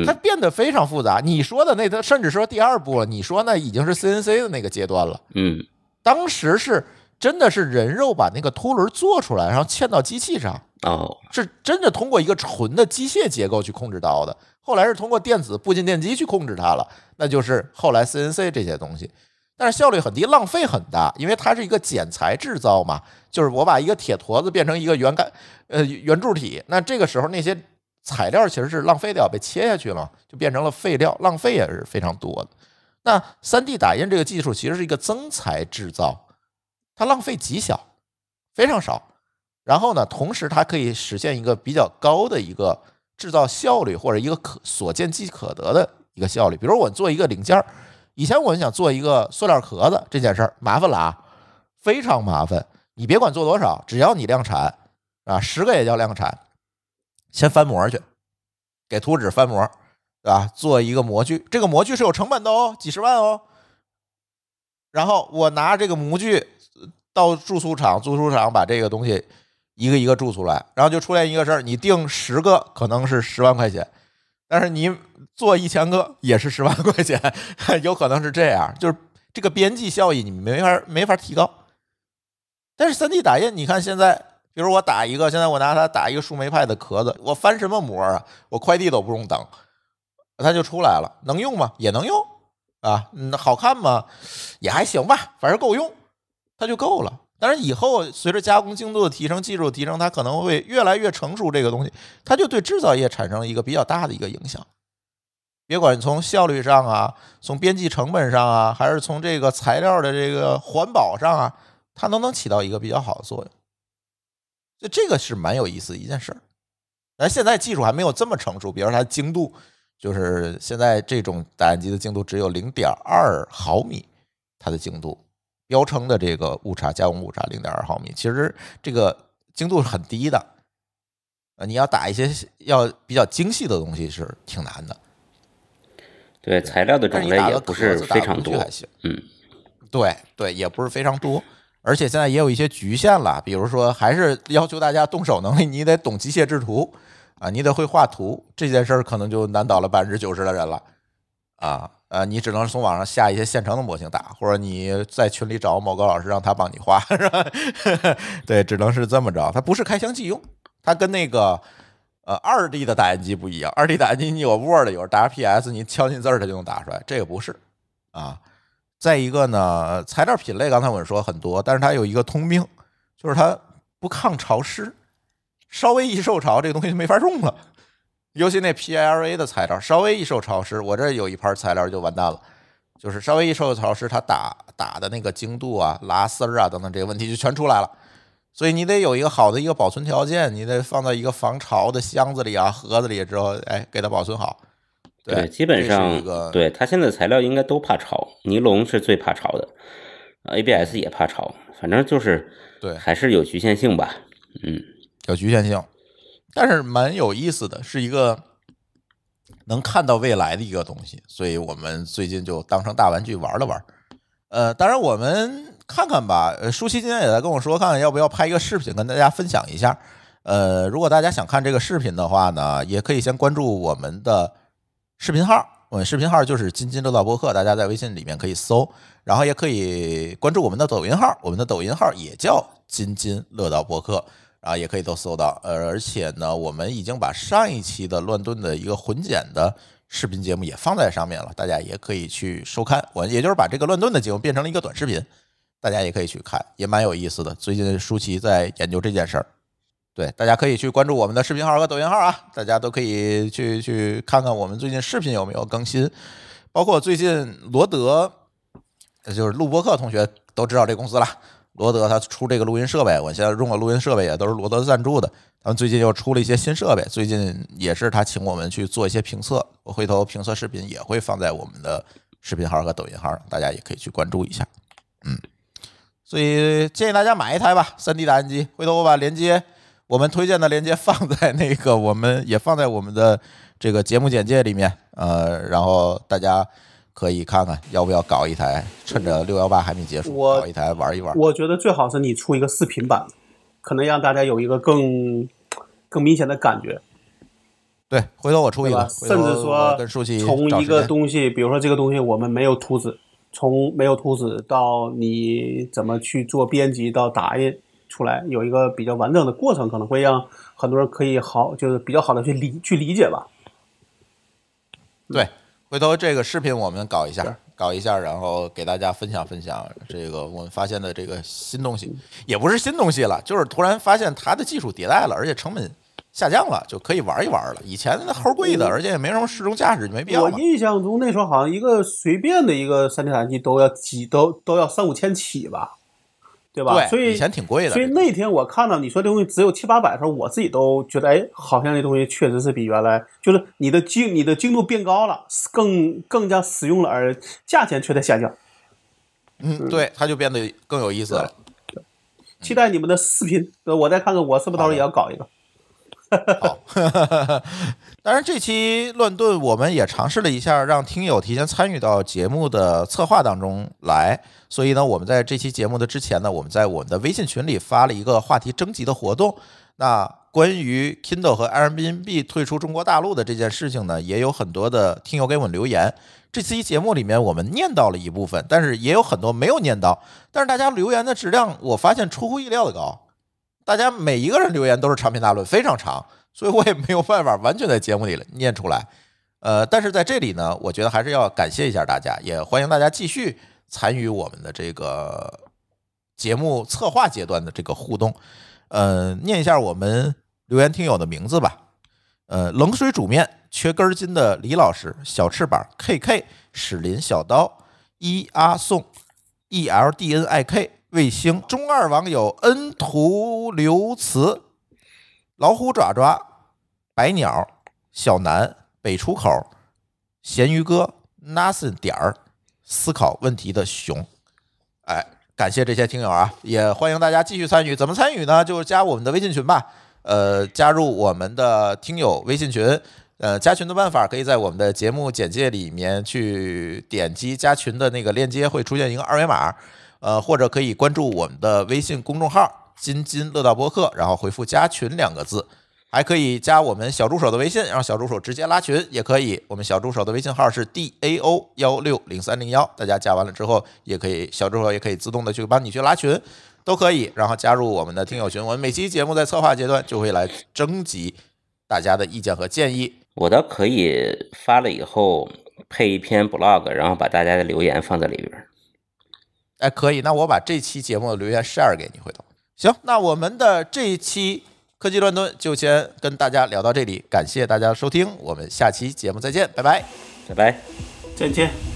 [SPEAKER 1] 它变得非常复杂。你说的那，它甚至说第二步了。你说那已经是 CNC 的那个阶段了。嗯，当时是真的是人肉把那个凸轮做出来，然后嵌到机器上。哦，是真的通过一个纯的机械结构去控制刀的，后来是通过电子步进电机去控制它了，那就是后来 CNC 这些东西。但是效率很低，浪费很大，因为它是一个剪裁制造嘛，就是我把一个铁坨子变成一个圆杆呃圆柱体，那这个时候那些材料其实是浪费掉，被切下去了，就变成了废料，浪费也是非常多的。那 3D 打印这个技术其实是一个增材制造，它浪费极小，非常少。然后呢？同时，它可以实现一个比较高的一个制造效率，或者一个可所见即可得的一个效率。比如，我做一个零件儿，以前我想做一个塑料壳子这件事儿，麻烦了啊，非常麻烦。你别管做多少，只要你量产啊，十个也叫量产。先翻模去，给图纸翻模，对吧？做一个模具，这个模具是有成本的哦，几十万哦。然后我拿这个模具到注塑厂，注塑厂把这个东西。一个一个注出来，然后就出来一个事儿。你订十个可能是十万块钱，但是你做一千个也是十万块钱，有可能是这样。就是这个边际效益你没法没法提高。但是 3D 打印，你看现在，比如我打一个，现在我拿它打一个树莓派的壳子，我翻什么膜啊？我快递都不用等，它就出来了。能用吗？也能用啊。嗯，好看吗？也还行吧，反正够用，它就够了。当然，以后随着加工精度的提升、技术的提升，它可能会越来越成熟。这个东西，它就对制造业产生了一个比较大的一个影响。别管从效率上啊，从边际成本上啊，还是从这个材料的这个环保上啊，它都能起到一个比较好的作用。就这个是蛮有意思一件事儿。但现在技术还没有这么成熟，比如它精度，就是现在这种打印机的精度只有零点二毫米，它的精度。标称的这个误差，加工误差零点二毫米，其实这个精度是很低的。呃，你要打一些要比较精细的东西是挺难的。
[SPEAKER 2] 对，材料的种类也不是非常
[SPEAKER 1] 多，还行。嗯，对对，也不是非常多。而且现在也有一些局限了，比如说还是要求大家动手能力，你得懂机械制图啊，你得会画图，这件事儿可能就难倒了百分之九十的人了啊。啊，你只能从网上下一些现成的模型打，或者你在群里找某个老师让他帮你画，是吧？对，只能是这么着。它不是开箱即用，它跟那个呃二 D 的打印机不一样。二 D 打印机你有 Word，有 w PS，你敲进字儿它就能打出来，这个不是啊。再一个呢，材料品类刚才我们说很多，但是它有一个通病，就是它不抗潮湿，稍微一受潮这个东西就没法用了。尤其那 PLA 的材料，稍微一受潮湿，我这有一盘材料就完蛋了。就是稍微一受潮湿，它打打的那个精度啊、拉丝儿啊等等，这个问题就全出来了。所以你得有一个好的一个保存条件，你得放到一个防潮的箱子里啊、盒子里之后，哎，给它保存好。
[SPEAKER 2] 对，基本上，对它现在材料应该都怕潮，尼龙是最怕潮的，ABS 也怕潮，反正就是对，还是有局限性吧，嗯，有局限性。
[SPEAKER 1] 但是蛮有意思的是一个能看到未来的一个东西，所以我们最近就当成大玩具玩了玩。呃，当然我们看看吧。呃，舒淇今天也在跟我说，看看要不要拍一个视频跟大家分享一下。呃，如果大家想看这个视频的话呢，也可以先关注我们的视频号，我们视频号就是“津津乐道播客”，大家在微信里面可以搜，然后也可以关注我们的抖音号，我们的抖音号也叫“津津乐道播客”。啊，也可以都搜到，呃，而且呢，我们已经把上一期的乱炖的一个混剪的视频节目也放在上面了，大家也可以去收看。我也就是把这个乱炖的节目变成了一个短视频，大家也可以去看，也蛮有意思的。最近舒淇在研究这件事儿，对，大家可以去关注我们的视频号和抖音号啊，大家都可以去去看看我们最近视频有没有更新，包括最近罗德，也就是录播课同学都知道这公司了。罗德他出这个录音设备，我现在用的录音设备也都是罗德赞助的。他们最近又出了一些新设备，最近也是他请我们去做一些评测。我回头评测视频也会放在我们的视频号和抖音号，上，大家也可以去关注一下。嗯，所以建议大家买一台吧，三 D 打印机。回头我把连接我们推荐的连接放在那个，我们也放在我们的这个节目简介里面。呃，然后大家。可以看看要不要搞一台，趁着六幺八还没结束，搞一台玩一玩。我
[SPEAKER 3] 觉得最好是你出一个视频版，可能让大家有一个更更明显的感觉。对，回头我出一个。甚至说，从一个东西，比如说这个东西我们没有图纸，从没有图纸到你怎么去做编辑到打印出来，有一个比较完整的过程，可能会让很多人可以好就是比较好的去理去理解吧。
[SPEAKER 1] 对。回头这个视频我们搞一下，搞一下，然后给大家分享分享这个我们发现的这个新东西，也不是新东西了，就是突然发现它的技术迭代了，而且成本下降了，就可以玩一玩了。以前那齁贵的，而且也没什么适中价值，没必要。我
[SPEAKER 3] 印象中那时候好像一个随便的一个三 D 打印机都要几，都都要三五千起吧。
[SPEAKER 1] 对吧？所以以前挺贵的。所以
[SPEAKER 3] 那天我看到你说这东西只有七八百的时候，我自己都觉得哎，好像这东西确实是比原来就是你的精你的精度变高了，更更加实用了，而价钱却在下降。
[SPEAKER 1] 嗯，对，它就变得更有意思了。
[SPEAKER 3] 期待你们的视频，我再看看我是不是到时候也要搞一个。好，
[SPEAKER 1] 当然这期乱炖我们也尝试了一下，让听友提前参与到节目的策划当中来。所以呢，我们在这期节目的之前呢，我们在我们的微信群里发了一个话题征集的活动。那关于 Kindle 和 Airbnb 退出中国大陆的这件事情呢，也有很多的听友给我们留言。这期节目里面我们念到了一部分，但是也有很多没有念到。但是大家留言的质量，我发现出乎意料的高。大家每一个人留言都是长篇大论，非常长，所以我也没有办法完全在节目里念出来。呃，但是在这里呢，我觉得还是要感谢一下大家，也欢迎大家继续参与我们的这个节目策划阶段的这个互动。呃，念一下我们留言听友的名字吧。呃，冷水煮面，缺根筋的李老师，小翅膀 K K，史林小刀，一阿颂，E L D N I K。卫星中二网友恩图刘慈，老虎爪爪，白鸟，小南，北出口，咸鱼哥，nothing 点儿，思考问题的熊，哎，感谢这些听友啊，也欢迎大家继续参与。怎么参与呢？就是加我们的微信群吧。呃，加入我们的听友微信群，呃，加群的办法可以在我们的节目简介里面去点击加群的那个链接，会出现一个二维码。呃，或者可以关注我们的微信公众号“津津乐道播客”，然后回复“加群”两个字，还可以加我们小助手的微信，让小助手直接拉群，也可以。我们小助手的微信号是 dao 幺六零三零幺，大家加完了之后，也可以小助手也可以自动的去帮你去拉群，都可以。然后加入我们的听友群，我们每期节目在策划阶段就会来征集大家的意见和建议。
[SPEAKER 2] 我倒可以发了以后配一篇 blog，然后把大家的留言放在里边。
[SPEAKER 1] 哎，可以，那我把这期节目留言晒给你，回头。行，那我们的这一期科技乱炖就先跟大家聊到这里，感谢大家收听，我们下期节目再见，拜拜，拜拜，再见。